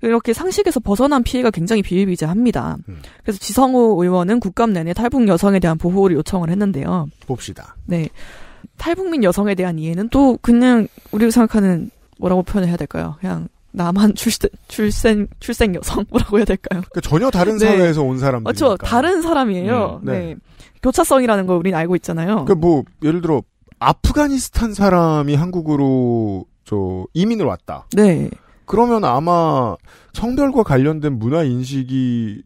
[SPEAKER 1] 네. 이렇게 상식에서 벗어난 피해가 굉장히 비일비재합니다. 음. 그래서 지성호 의원은 국감 내내 탈북 여성에 대한 보호를 요청을 했는데요. 봅시다. 네. 탈북민 여성에 대한 이해는 또 그냥 우리가 생각하는 뭐라고 표현해야 될까요? 그냥 나만 출생 출생 출생 여성 뭐라고 해야 될까요?
[SPEAKER 4] 그러니까 전혀 다른 네. 사회에서 온 사람들. 그렇죠.
[SPEAKER 1] 어, 다른 사람이에요. 음, 네. 네. 교차성이라는 걸우리는 알고 있잖아요. 그러니까
[SPEAKER 4] 뭐 예를 들어 아프가니스탄 사람이 한국으로 저 이민을 왔다. 네. 그러면 아마 성별과 관련된 문화 인식이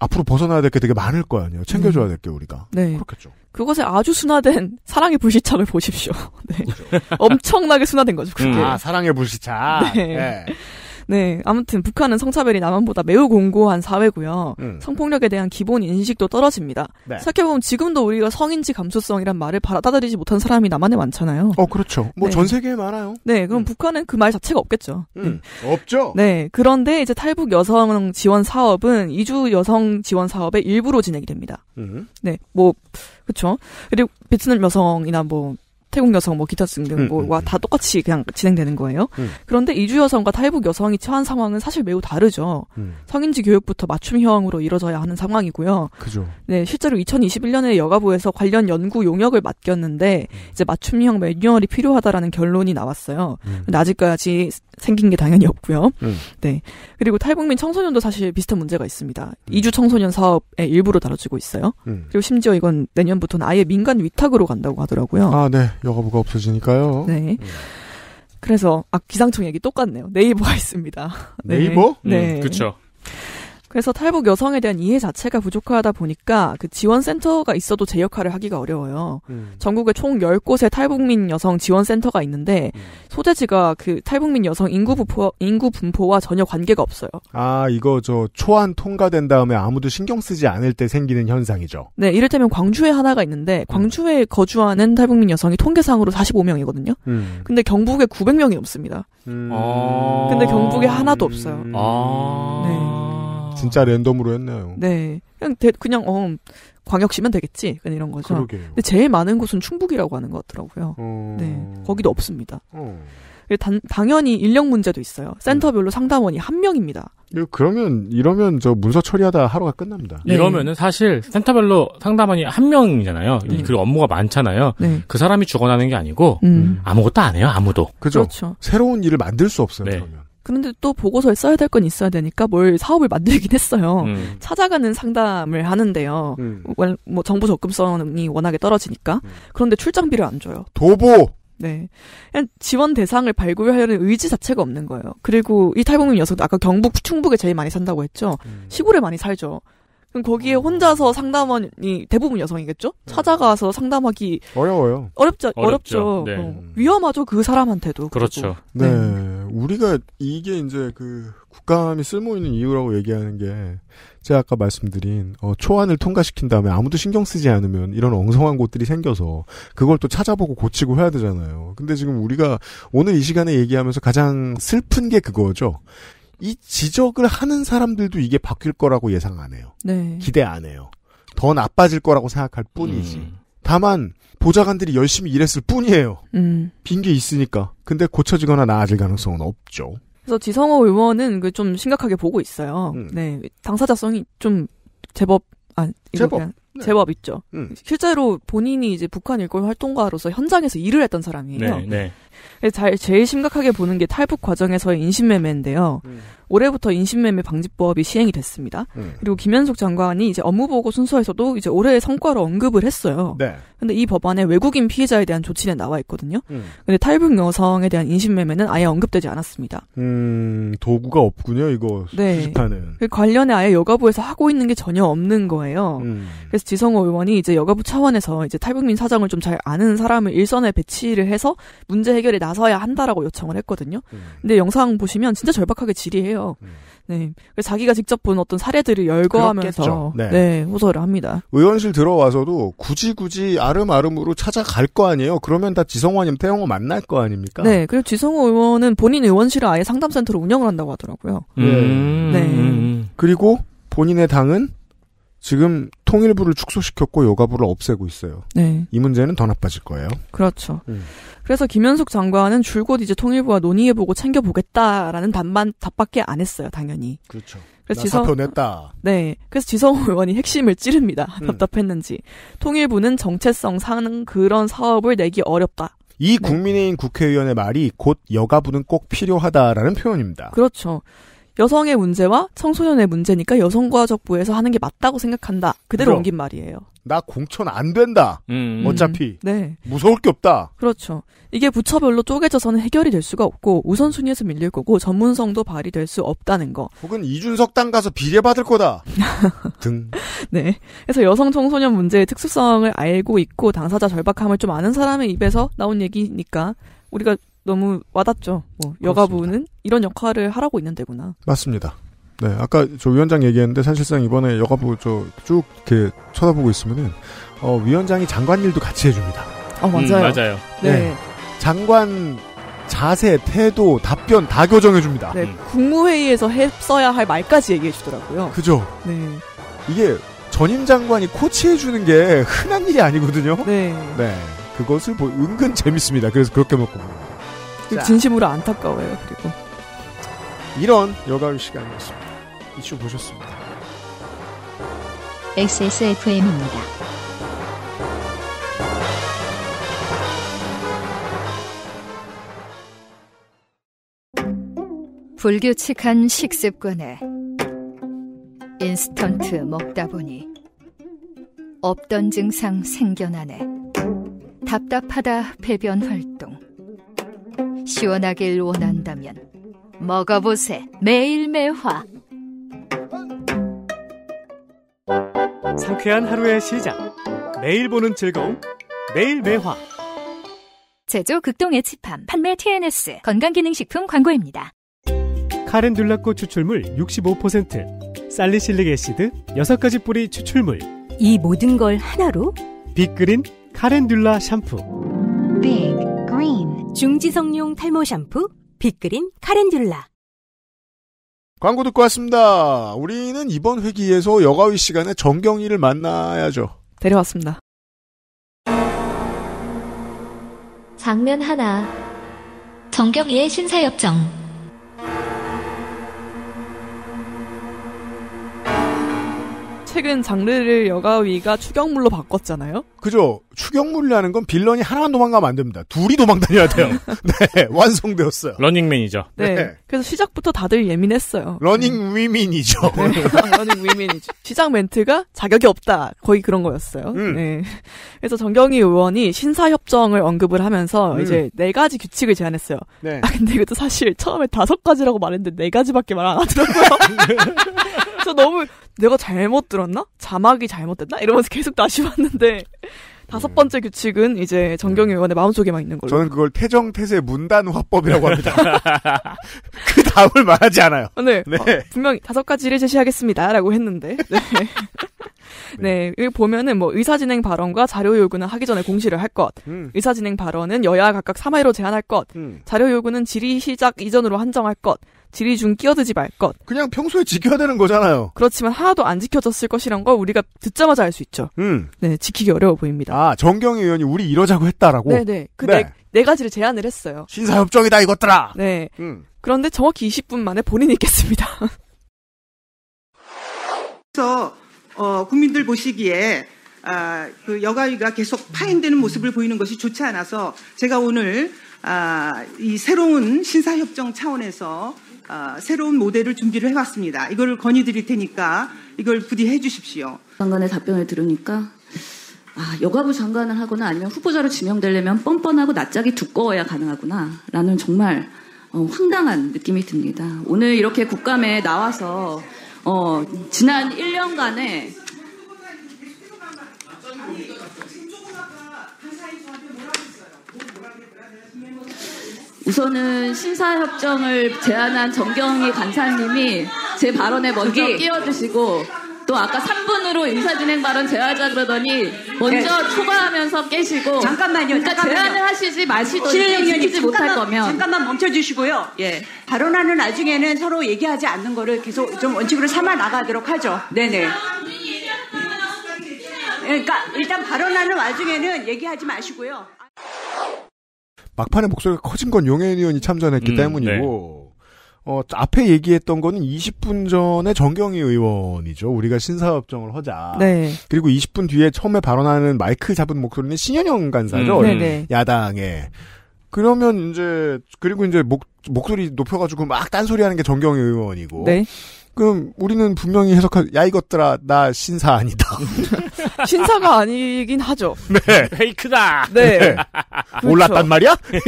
[SPEAKER 4] 앞으로 벗어나야 될 게 되게 많을 거 아니에요. 챙겨줘야 음. 될게 우리가.
[SPEAKER 1] 네. 그렇겠죠. 그것에 아주 순화된 사랑의 불시착을 보십시오. [laughs] 네. 엄청나게 순화된 거죠.
[SPEAKER 4] 그게. 음, 아 사랑의 불시착. 네. 네.
[SPEAKER 1] 네, 아무튼 북한은 성차별이 남한보다 매우 공고한 사회고요. 음. 성폭력에 대한 기본 인식도 떨어집니다. 네. 생각해보면 지금도 우리가 성인지 감수성이란 말을 받아들이지 못한 사람이 남한에 많잖아요. 어, 그렇죠. 뭐전 네. 세계에 많아요. 네, 그럼 음. 북한은 그 말 자체가 없겠죠. 음. 네. 없죠. 네, 그런데 이제 탈북 여성 지원 사업은 이주 여성 지원 사업의 일부로 진행이 됩니다. 음. 네, 뭐 그렇죠. 그리고 베트남 여성이나 뭐 태국 여성, 뭐 기타 등등과 음, 음, 음, 다 똑같이 그냥 진행되는 거예요. 음. 그런데 이주 여성과 탈북 여성이 처한 상황은 사실 매우 다르죠. 성인지 교육부터 맞춤형으로 이뤄져야 하는 상황이고요. 그죠. 네, 실제로 2021년에 여가부에서 관련 연구 용역을 맡겼는데 이제 맞춤형 매뉴얼이 필요하다라는 결론이 나왔어요. 근데 아직까지 생긴 게 당연히 없고요. 네. 그리고 탈북민 청소년도 사실 비슷한 문제가 있습니다. 이주 청소년 사업의 일부로 다뤄지고 있어요. 그리고 심지어 이건 내년부터는 아예 민간 위탁으로 간다고 하더라고요. 아,
[SPEAKER 4] 네. 여가부가 없어지니까요. 네. 음.
[SPEAKER 1] 그래서 아 기상청 얘기 똑같네요. 네이버가 있습니다. 네. 이버 네. 음, 그렇죠. 그래서 탈북 여성에 대한 이해 자체가 부족하다 보니까 그 지원센터가 있어도 제 역할을 하기가 어려워요. 음. 전국에 총 10곳의 탈북민 여성 지원센터가 있는데 음. 소재지가 그 탈북민 여성 인구 분포
[SPEAKER 4] 인구 분포와 전혀 관계가 없어요. 아, 이거 저 초안 통과된 다음에 아무도 신경 쓰지 않을 때 생기는 현상이죠.
[SPEAKER 1] 네, 이를테면 광주에 하나가 있는데 음. 광주에 거주하는 탈북민 여성이 통계상으로 45명이거든요. 음. 근데 경북에 900명이 넘습니다.
[SPEAKER 4] 음. 아~ 근데 경북에 하나도 없어요. 음. 아~ 네. 진짜 랜덤으로 했네요.
[SPEAKER 1] 네. 그냥 대, 그냥 어 광역시면 되겠지. 그냥 이런 거죠. 그러게요. 근데 제일 많은 곳은 충북이라고 하는 것
[SPEAKER 4] 같더라고요. 어...
[SPEAKER 3] 네.
[SPEAKER 1] 거기도 없습니다. 어... 단, 당연히 인력 문제도 있어요. 센터별로 음. 상담원이 한 명입니다.
[SPEAKER 4] 예, 그러면 이러면 저 문서 처리하다 하루가 끝납니다.
[SPEAKER 1] 네.
[SPEAKER 3] 이러면은 사실 센터별로 상담원이 한 명이잖아요. 음. 그리고 업무가 많잖아요. 네. 그 사람이 죽어나는 게 아니고 음. 아무것도 안 해요. 아무도. 그죠? 그렇죠. 새로운 일을 만들 수 없어요. 네. 그러면.
[SPEAKER 1] 그런데 또보고서에 써야 될 건 있어야 되니까 뭘 사업을 만들긴 했어요. 음. 찾아가는 상담을 하는데요. 음. 뭐 정부 접근성이 워낙에 떨어지니까. 음. 그런데 출장비를 안
[SPEAKER 4] 줘요. 도보.
[SPEAKER 1] 네. 그냥 지원 대상을 발굴하려는 의지 자체가 없는 거예요. 그리고 이 탈북민 녀석도 아까 경북 충북에 제일 많이 산다고 했죠. 음. 시골에 많이 살죠. 그럼 거기에 어. 혼자서 상담원이 대부분 여성이겠죠? 음. 찾아가서 상담하기
[SPEAKER 4] 어려워요. 어렵죠.
[SPEAKER 1] 어렵죠. 어렵죠. 네. 어. 위험하죠. 그 사람한테도. 그렇죠.
[SPEAKER 4] 네. 네. 우리가 이게 이제 그 국감이 쓸모 있는 이유라고 얘기하는 게 제가 아까 말씀드린 어, 초안을 통과시킨 다음에 아무도 신경 쓰지 않으면 이런 엉성한 곳들이 생겨서 그걸 또 찾아보고 고치고 해야 되잖아요. 근데 지금 우리가 오늘 이 시간에 얘기하면서 가장 슬픈 게 그거죠. 이 지적을 하는 사람들도 이게 바뀔 거라고 예상 안 해요. 네. 기대 안 해요. 더 나빠질 거라고 생각할 뿐이지. 음. 다만 보좌관들이 열심히 일했을 뿐이에요. 음. 빈게 있으니까. 근데 고쳐지거나 나아질 가능성은 없죠.
[SPEAKER 1] 그래서 지성호 의원은 그좀 심각하게 보고 있어요. 음. 네, 당사자성이 좀 제법 아 제법 네. 제법 있죠. 음. 실제로 본인이 이제 북한 일골 활동가로서 현장에서 일을 했던 사람이에요. 네, 네. 잘, 제일 심각하게 보는 게 탈북 과정에서의 인신매매인데요. 음. 올해부터 인신매매 방지법이 시행이 됐습니다. 음. 그리고 김현숙 장관이 이제 업무보고 순서에서도 이제 올해의 성과를 언급을 했어요. 네. 근데 이 법안에 외국인 피해자에 대한 조치는 나와 있거든요. 음. 근데 탈북 여성에 대한 인신매매는 아예 언급되지 않았습니다.
[SPEAKER 4] 음, 도구가 없군요, 이거. 네. 수
[SPEAKER 1] 그 관련해 아예 여가부에서 하고 있는 게 전혀 없는 거예요. 음. 그래서 지성호 의원이 이제 여가부 차원에서 이제 탈북민 사정을 좀 잘 아는 사람을 일선에 배치를 해서 문제 해결 해결에 나서야 한다라고 요청을 했거든요. 근데 영상 보시면 진짜 절박하게 질의해요. 네. 그래서 자기가 직접 본 어떤 사례들을 열거하면서 네. 네. 호소를 합니다.
[SPEAKER 4] 의원실 들어와서도 굳이 굳이 아름아름으로 찾아갈 거 아니에요. 그러면 다 지성호님, 태영호 만날 거 아닙니까?
[SPEAKER 1] 네. 그리고 지성호 의원은 본인 의원실을 아예 상담센터로 운영을 한다고 하더라고요.
[SPEAKER 4] 음. 네. 음. 그리고 본인의 당은 지금 통일부를 축소시켰고 여가부를 없애고 있어요. 네. 이 문제는 더 나빠질 거예요. 그렇죠. 음.
[SPEAKER 1] 그래서 김현숙 장관은 줄곧 이제 통일부와 논의해보고 챙겨보겠다라는 답만 답밖에 안 했어요, 당연히. 그렇죠. 그래서 지성, 사표 냈다. 네. 그래서 지성호 의원이 핵심을 찌릅니다. 음. 답답했는지. 통일부는 정체성 상 그런 사업을 내기
[SPEAKER 4] 어렵다. 이 국민의힘 국회의원의 말이 곧 여가부는 꼭 필요하다라는 표현입니다.
[SPEAKER 1] 그렇죠. 여성의 문제와 청소년의 문제니까 여성과적부에서 하는 게 맞다고 생각한다. 그대로 그럼. 옮긴 말이에요.
[SPEAKER 4] 나 공천 안 된다.
[SPEAKER 2] 음. 음. 어차피 음.
[SPEAKER 1] 네. 무서울 게 없다. 그렇죠. 이게 부처별로 쪼개져서는 해결이 될 수가 없고 우선순위에서 밀릴 거고 전문성도 발휘될 수 없다는 거. 혹은
[SPEAKER 4] 이준석 당 가서 비례 받을 거다. [laughs]
[SPEAKER 1] 등. 네. 그래서 여성 청소년 문제의 특수성을 알고 있고 당사자 절박함을 좀 아는 사람의 입에서 나온 얘기니까 우리가 너무 와닿죠. 뭐 여가부는 이런 역할을 하라고 있는 데구나.
[SPEAKER 4] 맞습니다. 네, 아까 저 위원장 얘기했는데 사실상 이번에 여가부 저 쭉 이렇게 쳐다보고 있으면은 어, 위원장이 장관 일도 같이 해줍니다. 어, 음, 맞아요. 음, 맞아요. 네. 네. 장관 자세, 태도, 답변 다 교정해줍니다. 네, 음.
[SPEAKER 1] 국무회의에서 했어야 할 말까지 얘기해주더라고요.
[SPEAKER 4] 그죠? 네. 이게 전임 장관이 코치해주는 게 흔한 일이 아니거든요. 네. 네. 그것을 뭐 은근 재밌습니다. 그래서 그렇게 먹고. 네, 진심으로 안타까워요. 그리고 이런 여가의 시간이었습니다. 이슈 보셨습니다. XSFM입니다.
[SPEAKER 1] 불규칙한 식습관에 인스턴트 먹다 보니 없던 증상 생겨나네. 답답하다 배변 활동. 시원하길 원한다면
[SPEAKER 3] 먹어보세
[SPEAKER 1] 매일 매화
[SPEAKER 3] 상쾌한 하루의 시작 매일 보는 즐거움 매일 매화
[SPEAKER 1] 제조 극동의 치팜 판매 TNS 건강기능식품 광고입니다
[SPEAKER 3] 카렌듈라꽃 추출물 65% 살리실릭 애시드 6가지 뿌리 추출물 이 모든 걸 하나로 빅그린 카렌듈라 샴푸
[SPEAKER 2] 빅 중지성용 탈모 샴푸, 빅그린 카렌듈라.
[SPEAKER 4] 광고 듣고 왔습니다. 우리는 이번 회기에서 여가위 시간에 정경이를 만나야죠. 데려왔습니다.
[SPEAKER 1] 장면 하나. 정경이의 신사협정. 최근
[SPEAKER 4] 장르를 여가위가 추격물로 바꿨잖아요. 그죠? 추격물이라는 건 빌런이 하나만 도망가면
[SPEAKER 3] 안 됩니다. 둘이 도망다녀야 돼요. 음. [laughs] 네, 완성되었어요. 러닝맨이죠. 네. 네.
[SPEAKER 1] 그래서 시작부터 다들 예민했어요. 러닝 위민이죠. 네. [laughs] 러닝 위민이죠. 시작 멘트가 자격이 없다. 거의 그런 거였어요. 음. 네. 그래서 정경희 의원이 신사협정을 언급을 하면서 음. 이제 네 가지 규칙을 제안했어요. 네. 아, 근데 이것도 사실 처음에 다섯 가지라고 말했는데 네 가지밖에 말 안 하더라고요. [laughs] 저 너무 내가 잘못 들었나? 자막이 잘못됐나? 이러면서 계속 다시 봤는데 다섯 번째 음. 규칙은 이제 정경유 음. 의원의
[SPEAKER 4] 마음속에만 있는 걸로. 저는 그걸 태정 폐쇄 문단 화법이라고 합니다.
[SPEAKER 3] [laughs]
[SPEAKER 4] 그 답을 말하지 않아요. 아, 네. 네. 어,
[SPEAKER 1] 분명히 다섯 가지를 제시하겠습니다라고 했는데. [laughs] 네. 네. 여기 네. 보면은 뭐 의사진행 발언과 자료 요구는 하기 전에 공시를 할 것, 음. 의사진행 발언은 여야 각각 3회로 제한할 것, 음. 자료 요구는 질의 시작 이전으로 한정할 것, 지리 중 끼어들지 말 것.
[SPEAKER 4] 그냥 평소에 지켜야 되는 거잖아요.
[SPEAKER 1] 그렇지만 하나도 안 지켜졌을 것이란 걸
[SPEAKER 4] 우리가 듣자마자 알 수 있죠. 음. 네, 지키기 어려워 보입니다. 아, 정경희 의원이 우리 이러자고 했다라고? 네네. 네.
[SPEAKER 1] 그 네. 네, 네 가지를 제안을 했어요. 신사협정이다, 이것들아! 네. 음. 그런데 정확히 20분 만에 본인이 깼습니다.
[SPEAKER 2] 그래서, 어, 국민들 보시기에 아, 그 여가위가 계속 파인되는 모습을 보이는 것이 좋지 않아서 제가 오늘 아, 이 새로운 신사협정 차원에서 어, 새로운 모델을 준비를 해왔습니다. 이걸 건의드릴 테니까 이걸 부디 해주십시오.
[SPEAKER 1] 장관의 답변을 들으니까 아, 여가부 장관을 하거나 아니면 후보자로 지명되려면 뻔뻔하고 낯짝이 두꺼워야 가능하구나 라는 정말 어, 황당한 느낌이 듭니다. 오늘 이렇게 국감에 나와서 어, 지난 1년간의 우선은 신사협정을 제안한 정경희 간사님이 제 발언에 먼저 그게...
[SPEAKER 2] 끼워주시고또
[SPEAKER 1] 아까 3분으로 인사진행 발언 제하자 그러더니 먼저 네. 초과하면서 깨시고 잠깐만요. 그러니까 잠깐만요. 제안을 하시지 마시더니 지키지 못할 거면 잠깐만 멈춰주시고요. 예. 발언하는 나중에는
[SPEAKER 2] 서로 얘기하지 않는 거를 계속 좀 원칙으로 삼아 나가도록 하죠. 네네.
[SPEAKER 1] 그러니까 일단 발언하는 와중에는 얘기하지 마시고요.
[SPEAKER 4] 막판에 목소리가 커진 건용혜 의원이 참전했기 음, 네. 때문이고 네. 어, 앞에 얘기했던 거는 20분 전에 정경희 의원이죠. 우리가 신사협정을 하자. 네. 그리고 20분 뒤에 처음에 발언하는 마이크 잡은 목소리는 신현영 간사죠. 음. 네, 네. 야당에. 그러면 이제 그리고 이제 목 목소리 높여가지고 막 딴소리 하는 게 정경희 의원이고 네. 그럼 우리는 분명히 해석할 야 이것들아 나 신사 아니다.
[SPEAKER 1] [laughs] 신사가 아니긴 하죠. 네. 네 페이크다. 네. 네.
[SPEAKER 4] 그렇죠. 몰랐단 말이야? 네.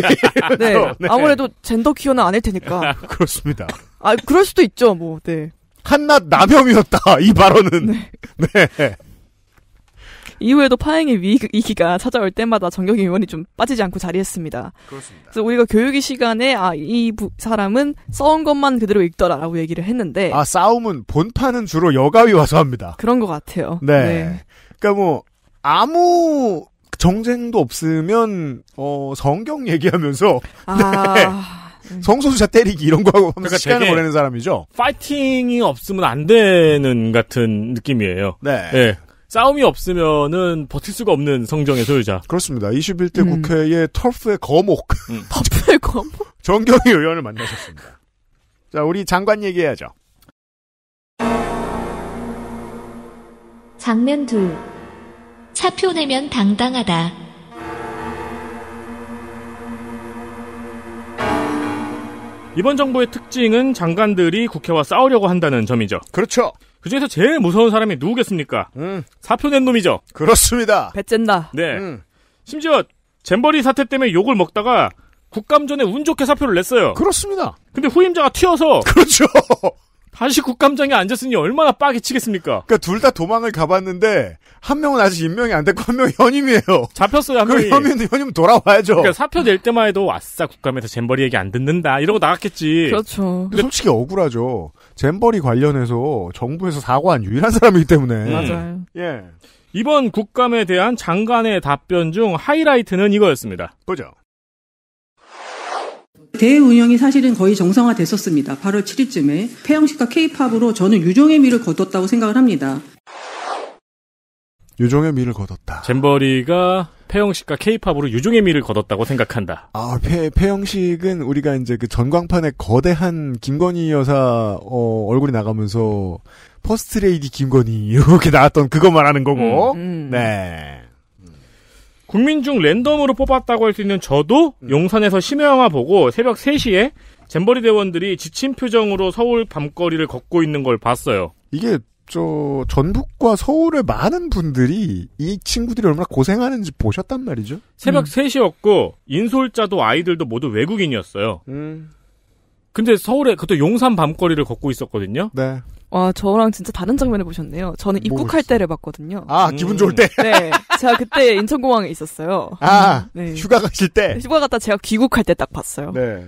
[SPEAKER 4] [laughs] 네. 아무래도
[SPEAKER 1] 젠더 키워는 아닐 테니까. [laughs] 그렇습니다. 아 그럴 수도 있죠. 뭐 네. 한낱 남염이었다 이 발언은. 네. 네. 이후에도 파행의 위기가 찾아올 때마다 정경희 의원이 좀 빠지지 않고 자리했습니다. 그렇습니다. 그래서 우리가 교육의 시간에 아, 이 사람은 써온 것만 그대로 읽더라라고 얘기를 했는데 아
[SPEAKER 4] 싸움은 본판은 주로 여가위 와서 합니다.
[SPEAKER 1] 그런 것 같아요. 네. 네.
[SPEAKER 4] 그러니까 뭐 아무 정쟁도 없으면 어 성경 얘기하면서 아... 네. 음. 성소수자 때리기 이런 거 하고 그러니까 시간을 보내는 사람이죠.
[SPEAKER 3] 파이팅이 없으면 안 되는 같은 느낌이에요. 네. 네. 싸움이 없으면은 버틸 수가 없는 성정의 소유자. 그렇습니다. 21대 음. 국회의
[SPEAKER 4] 털프의 거목. 음.
[SPEAKER 3] 털프의 [laughs] 거목? 정경희 의원을 만나셨습니다. 자,
[SPEAKER 4] 우리 장관 얘기해야죠.
[SPEAKER 1] 장면 2. 차표 내면 당당하다.
[SPEAKER 3] 이번 정부의 특징은 장관들이 국회와 싸우려고 한다는 점이죠. 그렇죠. 그중에서 제일 무서운 사람이 누구겠습니까? 음. 사표 낸 놈이죠. 그렇습니다. 배쨘다. 네. 음. 심지어 잼버리 사태 때문에 욕을 먹다가 국감전에 운 좋게 사표를 냈어요. 그렇습니다. 근데 후임자가 튀어서 그렇죠. 한시 국감장에 앉았으니 얼마나 빠개치겠습니까? 그러니까 둘 다 도망을
[SPEAKER 4] 가봤는데 한 명은 아직 임명이 안 됐고 한명은 현임이에요. 잡혔어요 한 명이. 현임 현임 돌아와야죠. 그러니까
[SPEAKER 3] 사표 낼 때만 해도 왔싸 국감에서 잼버리 얘기 안 듣는다 이러고 나갔겠지. 그렇죠. 근데 솔직히
[SPEAKER 4] 억울하죠. 잼버리 관련해서 정부에서 사과한 유일한 사람이기 때문에. 음. 맞아요.
[SPEAKER 3] 예. 이번 국감에 대한 장관의 답변 중 하이라이트는 이거였습니다. 보죠.
[SPEAKER 2] 대운영이 사실은 거의 정상화됐었습니다. 8월 7일쯤에 폐양식과 케이팝으로 저는 유종의 미를 거뒀다고 생각을 합니다.
[SPEAKER 3] 유종의 미를 거뒀다. 잼버리가 폐영식과 케이팝으로 유종의 미를 거뒀다고 생각한다.
[SPEAKER 4] 아, 폐, 폐영식은 우리가 이제 그 전광판에 거대한 김건희 여사, 어, 얼굴이 나가면서 퍼스트레이디 김건희 [laughs] 이렇게 나왔던 그거
[SPEAKER 3] 말하는 거고. 음, 음. 네. 국민 중 랜덤으로 뽑았다고 할 수 있는 저도 음. 용산에서 심야영화 보고 새벽 3시에 잼버리 대원들이 지친 표정으로 서울 밤거리를 걷고 있는 걸 봤어요.
[SPEAKER 4] 이게 저 전북과 서울의 많은 분들이 이 친구들이 얼마나 고생하는지 보셨단 말이죠.
[SPEAKER 3] 새벽 음. 3시였고 인솔자도 아이들도 모두 외국인이었어요. 음. 근데 서울에 그때 용산 밤거리를 걷고 있었거든요. 네.
[SPEAKER 1] 와, 저랑 진짜 다른 장면을 보셨네요. 저는 입국할 때를 봤거든요.
[SPEAKER 3] 아, 음. 기분 좋을 때? 네.
[SPEAKER 1] 제가 그때 인천공항에 있었어요.
[SPEAKER 3] 아, 음, 네. 휴가 가실 때?
[SPEAKER 1] 휴가 갔다 제가 귀국할 때 딱 봤어요.
[SPEAKER 3] 네.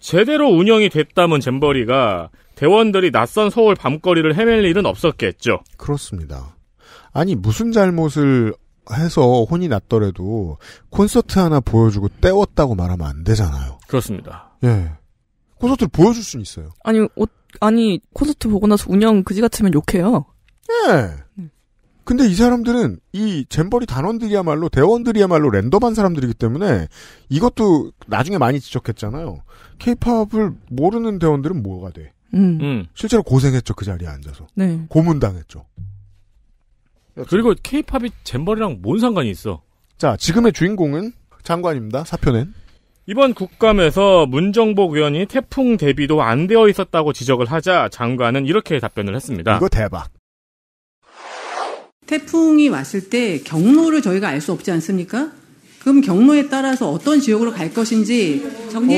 [SPEAKER 3] 제대로 운영이 됐다면 잼버리가 대원들이 낯선 서울 밤거리를 헤맬 일은 없었겠죠. 그렇습니다.
[SPEAKER 4] 아니, 무슨 잘못을 해서 혼이 났더라도 콘서트 하나 보여주고 때웠다고 말하면 안 되잖아요.
[SPEAKER 3] 그렇습니다.
[SPEAKER 4] 예. 콘서트를 보여줄 수는 있어요.
[SPEAKER 3] 아니,
[SPEAKER 1] 옷,
[SPEAKER 4] 아니, 콘서트 보고 나서 운영 그지 같으면 욕해요. 예. 근데 이 사람들은 이 잼버리 단원들이야말로 대원들이야말로 랜덤한 사람들이기 때문에 이것도 나중에 많이 지적했잖아요. 케이팝을 모르는 대원들은 뭐가 돼? 음. 음. 실제로 고생했죠 그 자리에 앉아서. 네. 고문당했죠.
[SPEAKER 3] 그리고 케이팝이 잼버리랑 뭔 상관이 있어? 자 지금의 주인공은 장관입니다. 사표낸. 이번 국감에서 문정복 의원이 태풍 대비도 안 되어 있었다고 지적을 하자 장관은 이렇게 답변을 했습니다. 이거
[SPEAKER 4] 대박.
[SPEAKER 2] 태풍이 왔을 때 경로를 저희가 알 수 없지 않습니까? 그럼 경로에 따라서 어떤 지역으로 갈 것인지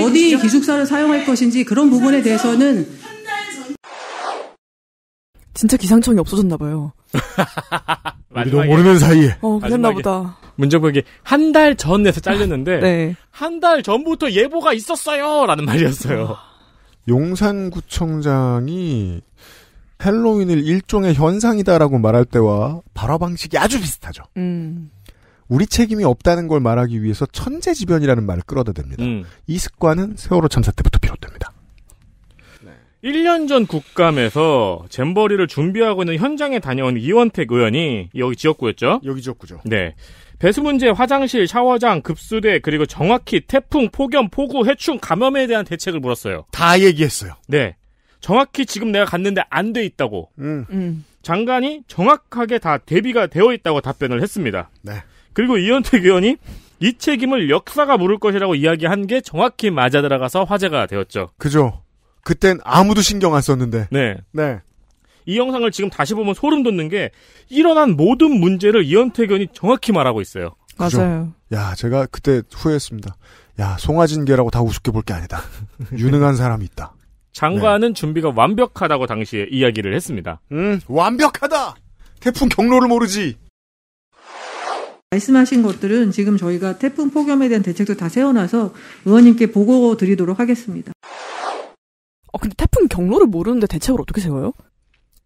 [SPEAKER 2] 어디 기숙사를 사용할 것인지 그런 부분에 대해서는 진짜 기상청이 없어졌나 봐요.
[SPEAKER 3] [laughs] 우리도 모르는 사이에. 어, 그랬나 보다. 문제보기 한 달 전에서 잘렸는데 네. 한 달 전부터 예보가 있었어요라는 말이었어요. 아.
[SPEAKER 4] 용산구청장이 헬로윈을 일종의 현상이다라고 말할 때와 발화 방식이 아주 비슷하죠. 음. 우리 책임이 없다는 걸 말하기 위해서 천재지변이라는 말을 끌어다 댑니다. 음. 이 습관은 세월호 참사 때부터 비롯됩니다.
[SPEAKER 3] 1년 전 국감에서 잼버리를 준비하고 있는 현장에 다녀온 이원택 의원이 여기 지역구였죠. 여기 지역구죠. 네. 배수 문제, 화장실, 샤워장, 급수대, 그리고 정확히 태풍, 폭염, 폭우, 해충, 감염에 대한 대책을 물었어요.
[SPEAKER 4] 다 얘기했어요. 네.
[SPEAKER 3] 정확히 지금 내가 갔는데 안 돼 있다고. 음. 음. 장관이 정확하게 다 대비가 되어 있다고 답변을 했습니다. 네. 그리고 이원택 의원이 이 책임을 역사가 물을 것이라고 이야기한 게 정확히 맞아 들어가서 화제가 되었죠.
[SPEAKER 4] 그죠. 그땐 아무도 신경 안 썼는데. 네.
[SPEAKER 3] 네. 이 영상을 지금 다시 보면 소름 돋는 게 일어난 모든 문제를 이현태의원이 정확히 말하고 있어요. 맞아요.
[SPEAKER 4] 그죠? 야, 제가 그때 후회했습니다. 야, 송아진계라고 다 우습게 볼 게 아니다. [laughs] 유능한 사람이 있다.
[SPEAKER 3] 장관은 네. 준비가 완벽하다고 당시에 이야기를 했습니다.
[SPEAKER 2] 음, 완벽하다! 태풍 경로를 모르지! 말씀하신 것들은 지금 저희가 태풍 폭염에 대한 대책도 다 세워놔서 의원님께 보고 드리도록 하겠습니다. 어, 근데 태풍 경로를 모르는데 대책을 어떻게 세워요?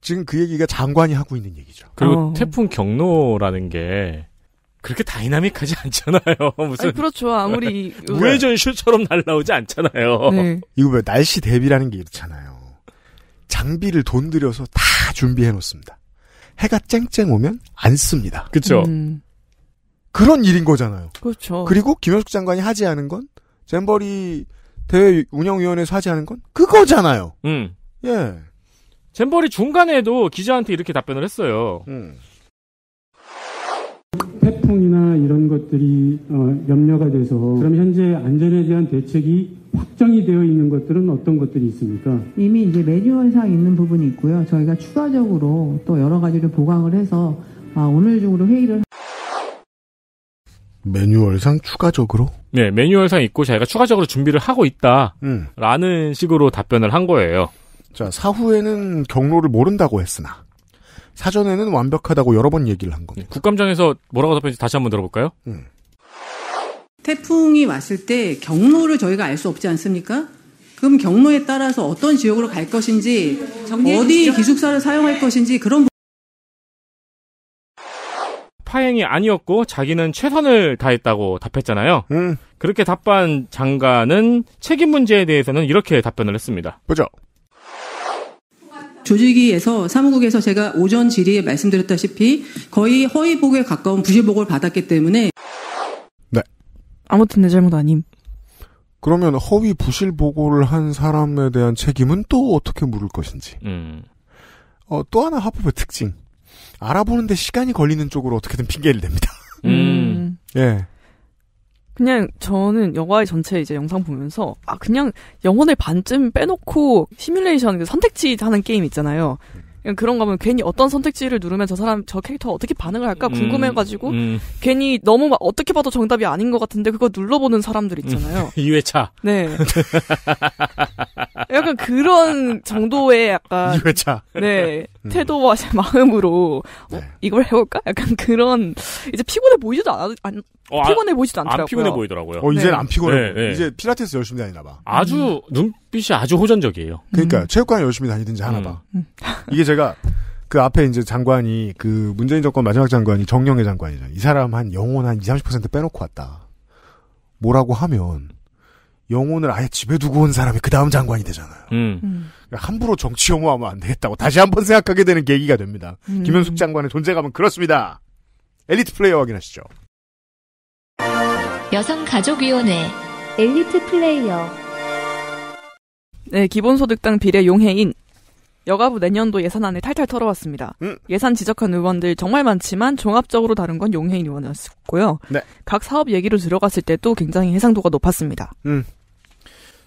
[SPEAKER 2] 지금 그 얘기가 장관이 하고 있는 얘기죠. 그리고 어.
[SPEAKER 3] 태풍 경로라는 게 그렇게 다이나믹하지 [laughs] 않잖아요. 무슨 아니, 그렇죠. 아무리 [laughs] 우회전 슈처럼 날라오지 않잖아요. 네.
[SPEAKER 4] 이거 왜 날씨 대비라는 게 이렇잖아요. 장비를 돈 들여서 다 준비해 놓습니다. 해가 쨍쨍 오면 안 씁니다. 그렇죠. 음. 그런 일인 거잖아요.
[SPEAKER 1] 그렇죠. 그리고
[SPEAKER 4] 김현숙 장관이 하지 않은 건 잼버리 대회 운영위원회에서 하지 않은 건 그거잖아요.
[SPEAKER 3] 음. 예. 잼버리 중간에도 기자한테 이렇게 답변을 했어요. 음. 태풍이나 이런 것들이 어, 염려가 돼서 그럼 현재 안전에 대한 대책이 확정이 되어 있는 것들은 어떤 것들이 있습니까? 이미 이제
[SPEAKER 2] 매뉴얼상 있는 부분이 있고요. 저희가 추가적으로 또 여러 가지를 보강을 해서 아, 오늘 중으로 회의를
[SPEAKER 4] 매뉴얼상 추가적으로?
[SPEAKER 3] 네, 매뉴얼상 있고 자기가 추가적으로 준비를 하고 음. 있다. 라는 식으로 답변을 한 거예요.
[SPEAKER 4] 자, 사후에는 경로를 모른다고 했으나 사전에는 완벽하다고 여러 번 얘기를
[SPEAKER 3] 한 겁니다. 네, 국감장에서 뭐라고 답했는지 다시 한번 들어볼까요? 음.
[SPEAKER 2] 태풍이 왔을 때 경로를 저희가 알 수 없지 않습니까? 그럼 경로에 따라서 어떤 지역으로 갈 것인지 어디 기숙사를 사용할 것인지 그런
[SPEAKER 3] 파행이 아니었고 자기는 최선을 다했다고 답했잖아요. 음. 그렇게 답한 장관은 책임 문제에 대해서는 이렇게 답변을 했습니다. 보죠.
[SPEAKER 2] 조직위에서 사무국에서 제가 오전 질의에 말씀드렸다시피 거의 허위복에 가까운 부실복을 받았기 때문에 네.
[SPEAKER 4] 아무튼 내 잘못 아님. 그러면 허위 부실 보고를 한 사람에 대한 책임은 또 어떻게 물을 것인지. 음. 어, 또 하나 합법의 특징. 알아보는데 시간이 걸리는 쪽으로 어떻게든 핑계를 댑니다. [laughs] 음. 예.
[SPEAKER 1] 그냥 저는 영화의 전체 이제 영상 보면서 아 그냥 영혼을 반쯤 빼놓고 시뮬레이션 선택지 하는 게임 있잖아요. 그런 거면 괜히 어떤 선택지를 누르면 저 사람 저 캐릭터 어떻게 반응을 할까 궁금해가지고 음, 음. 괜히 너무 어떻게 봐도 정답이 아닌 것 같은데 그거 눌러보는 사람들 있잖아요.
[SPEAKER 3] 이 음. 2회차. [laughs] 네. [laughs]
[SPEAKER 1] 약간 그런 정도의 약간 이회차네 음. 태도와 제 마음으로 어, 네. 이걸 해볼까? 약간 그런 이제 피곤해 보이지도 않아 안, 어, 아, 피곤해 보이지도 않더라고요. 안 피곤해 보이더라고요. 어, 이제는 네. 안
[SPEAKER 3] 피곤해. 네, 네. 이제 필라테스 열심히 다니나 봐. 아주 음. 눈 햇빛이 아주 호전적이에요. 그러니까 음.
[SPEAKER 4] 체육관 열심히 다니든지 하나 음. 봐. 음. 이게 제가 그 앞에 이제 장관이 그 문재인 정권 마지막 장관이 정영애 장관이잖아요. 이 사람 한 영혼 한 20, 30% 빼놓고 왔다. 뭐라고 하면 영혼을 아예 집에 두고 온 사람이 그 다음 장관이 되잖아요. 음. 음. 그러니까 함부로 정치 혐오하면 안 되겠다고 다시 한번 생각하게 되는 계기가 됩니다. 음. 김현숙 장관의 존재감은 그렇습니다. 엘리트 플레이어 확인하시죠.
[SPEAKER 1] 여성가족위원회
[SPEAKER 2] 엘리트 플레이어
[SPEAKER 1] 네, 기본소득당 비례 용해인 여가부 내년도 예산안을 탈탈 털어왔습니다. 음. 예산 지적한 의원들 정말 많지만 종합적으로 다른 건 용해인 의원이었고요. 네. 각 사업 얘기로 들어갔을 때도 굉장히 해상도가 높았습니다.
[SPEAKER 3] 음.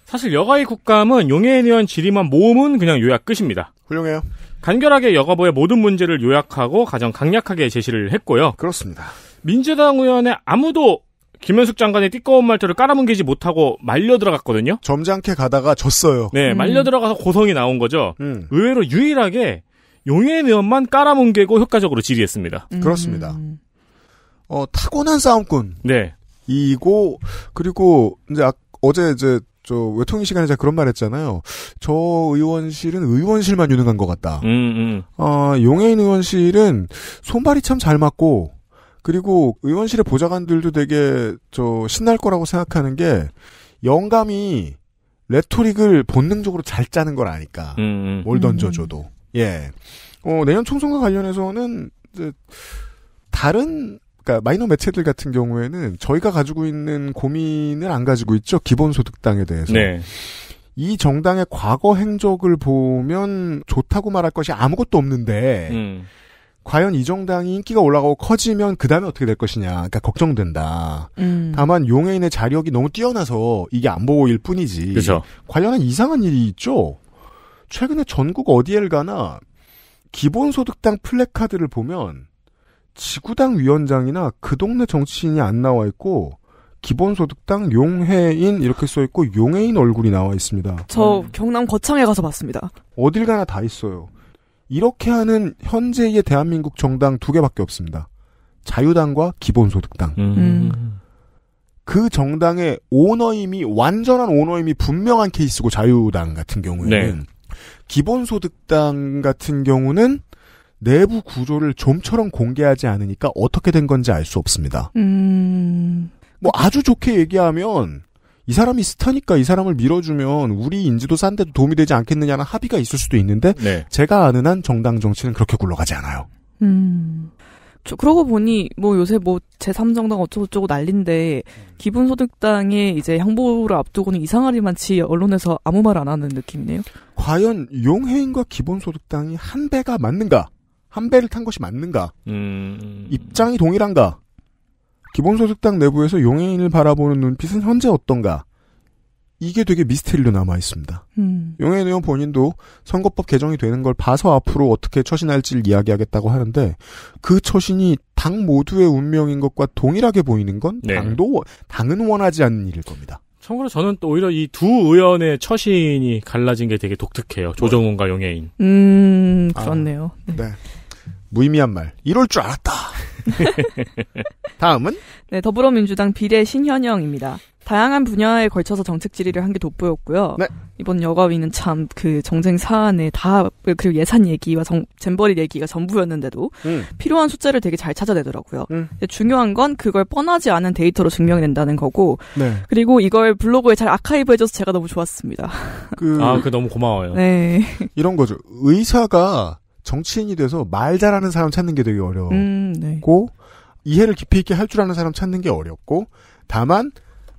[SPEAKER 3] 사실 여가의 국감은 용해인 의원 질의만 모음은 그냥 요약 끝입니다. 훌륭해요. 간결하게 여가부의 모든 문제를 요약하고 가장 강력하게 제시를 했고요. 그렇습니다. 민주당 의원의 아무도 김현숙 장관의 띠꺼운 말투를 깔아뭉개지 못하고 말려 들어갔거든요. 점잖게
[SPEAKER 4] 가다가 졌어요.
[SPEAKER 3] 네, 음. 말려 들어가서 고성이 나온 거죠. 음. 의외로 유일하게 용해인 의원만 깔아뭉개고 효과적으로 질의했습니다. 음.
[SPEAKER 4] 그렇습니다. 어, 타고난 싸움꾼. 네. 이고 그리고 이제 아, 어제 이제 저외통위 시간에 제가 그런 말 했잖아요. 저 의원실은 의원실만 유능한 것 같다. 음, 음. 어, 용해인 의원실은 손발이 참 잘 맞고 그리고 의원실의 보좌관들도 되게 저 신날 거라고 생각하는 게 영감이 레토릭을 본능적으로 잘 짜는 걸 아니까 음, 음. 뭘 던져줘도 예. 어, 내년 총선과 관련해서는 이제 다른 그러니까 마이너 매체들 같은 경우에는 저희가 가지고 있는 고민을 안 가지고 있죠 기본소득당에 대해서. 네. 이 정당의 과거 행적을 보면 좋다고 말할 것이 아무것도 없는데 음. 과연 이 정당이 인기가 올라가고 커지면 그 다음에 어떻게 될 것이냐. 그러니까 걱정된다. 음. 다만 용해인의 자력이 너무 뛰어나서 이게 안 보일 뿐이지. 그쵸. 관련한 이상한 일이 있죠. 최근에 전국 어디엘 가나 기본소득당 플래카드를 보면 지구당 위원장이나 그 동네 정치인이 안 나와 있고 기본소득당 용해인 이렇게 써 있고 용해인 얼굴이 나와 있습니다.
[SPEAKER 1] 저 경남 거창에 가서 봤습니다.
[SPEAKER 4] 어딜 가나 다 있어요. 이렇게 하는 현재의 대한민국 정당 두 개밖에 없습니다. 자유당과 기본소득당. 음. 그 정당의 오너임이 완전한 오너임이 분명한 케이스고 자유당 같은 경우에는 네. 기본소득당 같은 경우는 내부 구조를 좀처럼 공개하지 않으니까 어떻게 된 건지 알 수 없습니다.
[SPEAKER 1] 음...
[SPEAKER 4] 뭐 아주 좋게 얘기하면 이 사람이 스타니까 이 사람을 밀어주면 우리 인지도 싼데도 도움이 되지 않겠느냐는 합의가 있을 수도 있는데 네. 제가 아는 한 정당 정치는 그렇게 굴러가지 않아요. 음. 저
[SPEAKER 1] 그러고 보니 뭐 요새 뭐 제3정당 어쩌고저쩌고 난린데 기본소득당에 이제 향보를 앞두고는 이상하리만치 언론에서 아무 말 안 하는 느낌이네요.
[SPEAKER 4] 과연 용해인과 기본소득당이 한 배가 맞는가? 한 배를 탄 것이 맞는가? 음... 입장이 동일한가? 기본소득당 내부에서 용해인을 바라보는 눈빛은 현재 어떤가? 이게 되게 미스테리로 남아 있습니다. 음. 용해인 의원 본인도 선거법 개정이 되는 걸 봐서 앞으로 어떻게 처신할지를 이야기하겠다고 하는데 그 처신이 당 모두의 운명인 것과 동일하게 보이는 건 네. 당도 당은 원하지 않는 일일 겁니다.
[SPEAKER 3] 참고로 저는 또 오히려 이 두 의원의 처신이 갈라진 게 되게 독특해요. 조정훈과 용해인.
[SPEAKER 1] 음, 아,
[SPEAKER 4] 그렇네요. 아, 네.
[SPEAKER 3] 무의미한 말. 이럴 줄 알았다. [laughs]
[SPEAKER 4] 다음은?
[SPEAKER 1] 네, 더불어민주당 비례 신현영입니다. 다양한 분야에 걸쳐서 정책 질의를 한 게 돋보였고요. 네. 이번 여가위는 참 그 정쟁 사안에 다 그리고 예산 얘기와 정, 잼버리 얘기가 전부였는데도 음. 필요한 숫자를 되게 잘 찾아내더라고요. 음. 중요한 건 그걸 뻔하지 않은 데이터로 증명된다는 이 거고. 네. 그리고 이걸 블로그에 잘 아카이브해줘서 제가 너무 좋았습니다.
[SPEAKER 3] 그... 아그 너무 고마워요.
[SPEAKER 4] 네. 이런 거죠. 의사가 정치인이 돼서 말 잘하는 사람 찾는 게 되게 어렵고 음, 네. 이해를 깊이 있게 할 줄 아는 사람 찾는 게 어렵고 다만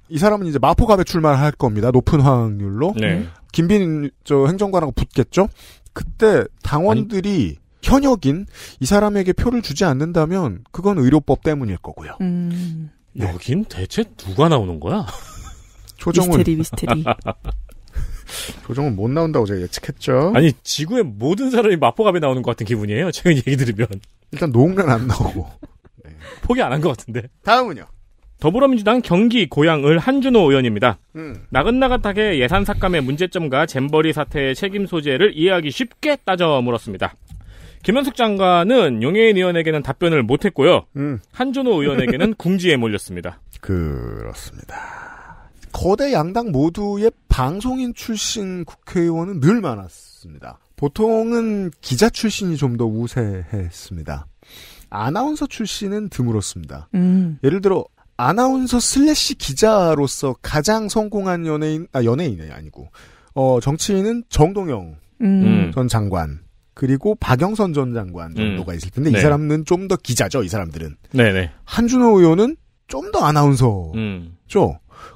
[SPEAKER 4] 이 사람은 이제 마포갑에 출마할 겁니다. 높은 확률로 네. 네. 김빈 저 행정관하고 붙겠죠. 그때 당원들이 아니, 현역인 이 사람에게 표를 주지 않는다면 그건 의료법 때문일 거고요.
[SPEAKER 2] 음.
[SPEAKER 4] 네. 여긴 대체 누가 나오는 거야? [laughs]
[SPEAKER 2] 초정훈. 미스테리 미스테리.
[SPEAKER 3] [laughs] 조정은 못 나온다고 제가 예측했죠. 아니 지구의 모든 사람이 마포갑에 나오는 것 같은 기분이에요. 최근 얘기 들으면 일단 노웅란 안 나오고 네. 포기 안 한 것 같은데. 다음은요. 더불어민주당 경기 고향을 한준호 의원입니다. 음. 나긋나긋하게 예산 삭감의 문제점과 잼버리 사태의 책임 소재를 이해하기 쉽게 따져 물었습니다. 김현숙 장관은 용해인 의원에게는 답변을 못했고요. 음. 한준호 의원에게는 [laughs] 궁지에 몰렸습니다. 그렇습니다.
[SPEAKER 4] 거대 양당 모두의 방송인 출신 국회의원은 늘 많았습니다. 보통은 기자 출신이 좀 더 우세했습니다. 아나운서 출신은 드물었습니다. 음. 예를 들어 아나운서 슬래시 기자로서 가장 성공한 연예인 아 연예인이 아니고 어 정치인은 정동영 음. 음. 전 장관 그리고 박영선 전 장관 음. 정도가 음. 있을 텐데 네. 이 사람은 좀 더 기자죠 이 사람들은 네네. 네. 한준호 의원은 좀 더 아나운서죠 음.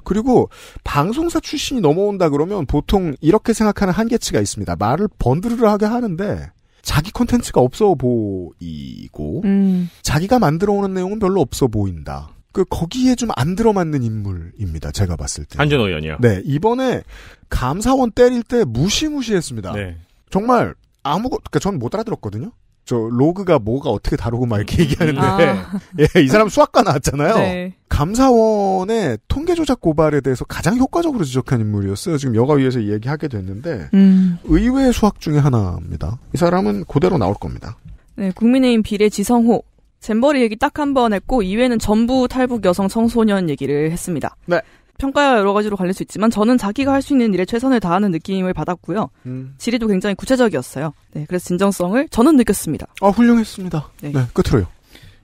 [SPEAKER 4] 그리고 방송사 출신이 넘어온다 그러면 보통 이렇게 생각하는 한계치가 있습니다. 말을 번드르르하게 하는데 자기 콘텐츠가 없어 보이고 음. 자기가 만들어 오는 내용은 별로 없어 보인다. 그 거기에 좀 안 들어맞는 인물입니다. 제가 봤을
[SPEAKER 3] 때 한준호 의원이요. 네
[SPEAKER 4] 이번에 감사원 때릴 때 무시무시했습니다. 네. 정말 아무것 그러니까 전 못 알아들었거든요. 저 로그가 뭐가 어떻게 다르고막 이렇게 얘기하는데 음. 아. [laughs] 예, 이 사람 수학과 나왔잖아요. 네. 감사원의 통계 조작 고발에 대해서 가장 효과적으로 지적한 인물이었어요. 지금 여가위에서 얘기하게 됐는데 음. 의외의 수학 중에 하나입니다. 이 사람은 그대로 나올 겁니다.
[SPEAKER 1] 네, 국민의힘 비례 지성호 잼버리 얘기 딱 한 번 했고 이외는 전부 탈북 여성 청소년 얘기를 했습니다. 네. 평가야 여러 가지로 갈릴 수 있지만 저는 자기가 할 수 있는 일에 최선을 다하는 느낌을 받았고요. 음. 질의도 굉장히 구체적이었어요. 네, 그래서 진정성을 저는 느꼈습니다. 아, 훌륭했습니다.
[SPEAKER 4] 네, 네 끝으로요.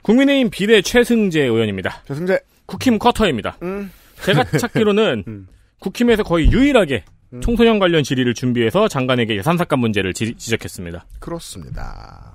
[SPEAKER 3] 국민의힘 비례 최승재 의원입니다. 최승재. 국힘 커터입니다. 음. 제가 찾기로는 [laughs] 음. 국힘에서 거의 유일하게 청소년 음. 관련 질의를 준비해서 장관에게 예산삭감 문제를 지, 지적했습니다. 그렇습니다.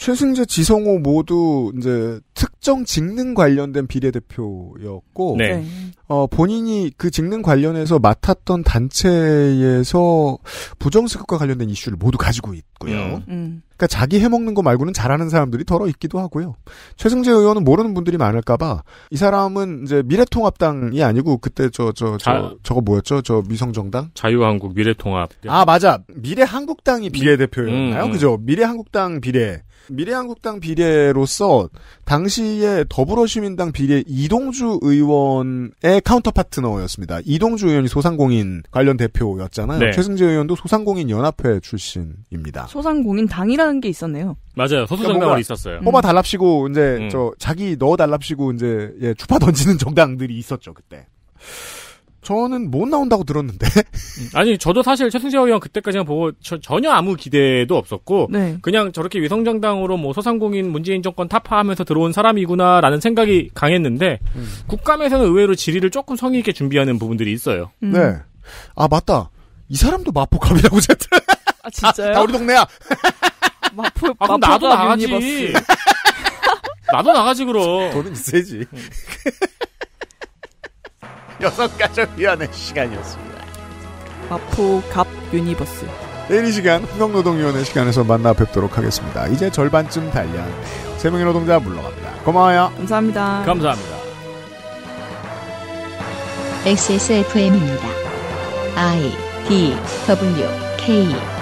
[SPEAKER 4] 최승재, 지성호 모두 이제 특정 직능 관련된 비례대표였고, 네. 어, 본인이 그 직능 관련해서 맡았던 단체에서 부정수급과 관련된 이슈를 모두 가지고 있, 있고요. 음. 음. 그러니까 자기 해먹는 거 말고는 잘하는 사람들이 덜어 있기도 하고요. 최승재 의원은 모르는 분들이 많을까봐 이 사람은 이제 미래통합당이 아니고 그때 저 저저 저, 거 뭐였죠? 저 미성정당?
[SPEAKER 3] 자유한국 미래통합. 아 맞아.
[SPEAKER 4] 미래한국당이 비례대표였나요? 음, 음, 그죠? 미래한국당 비례. 미래한국당 비례로서 당시에 더불어시민당 비례 이동주 의원의 카운터 파트너였습니다. 이동주 의원이 소상공인 관련 대표였잖아요. 네. 최승재 의원도 소상공인 연합회 출신입니다.
[SPEAKER 1] 소상공인 당이라는 게 있었네요.
[SPEAKER 3] 맞아요. 소수정당으 그러니까 있었어요. 뽑아 음. 달랍시고
[SPEAKER 4] 이제 음. 저 자기 넣어 달랍시고 이제 예, 주파 던지는 [laughs] 정당들이 있었죠 그때. 저는 못 나온다고 들었는데. 음.
[SPEAKER 3] 아니 저도 사실 최승재 의원 그때까지만 보고 저, 전혀 아무 기대도 없었고 네. 그냥 저렇게 위성 정당으로 뭐 소상공인 문재인 정권 타파하면서 들어온 사람이구나라는 생각이 음. 강했는데 음. 국감에서는 의외로 질의를 조금 성의 있게 준비하는 부분들이 있어요. 음. 네. 아 맞다. 이 사람도 마포감이라고 [laughs] 제가
[SPEAKER 4] 아 진짜요? 아, 다 우리
[SPEAKER 3] 동네야. 마포 [laughs] 아, 그럼 나도 나가지. [laughs] 나도 나가지 그럼. 돈은 있어야지. [laughs] 여섯 가족위원회 시간이었습니다.
[SPEAKER 4] 마포 갑 유니버스. 내일 이 시간 후경노동위원회 시간에서 만나 뵙도록 하겠습니다. 이제 절반쯤 달려세 명의 노동자 물러갑니다. 고마워요.
[SPEAKER 1] 감사합니다. 감사합니다. XSFM입니다. I D W K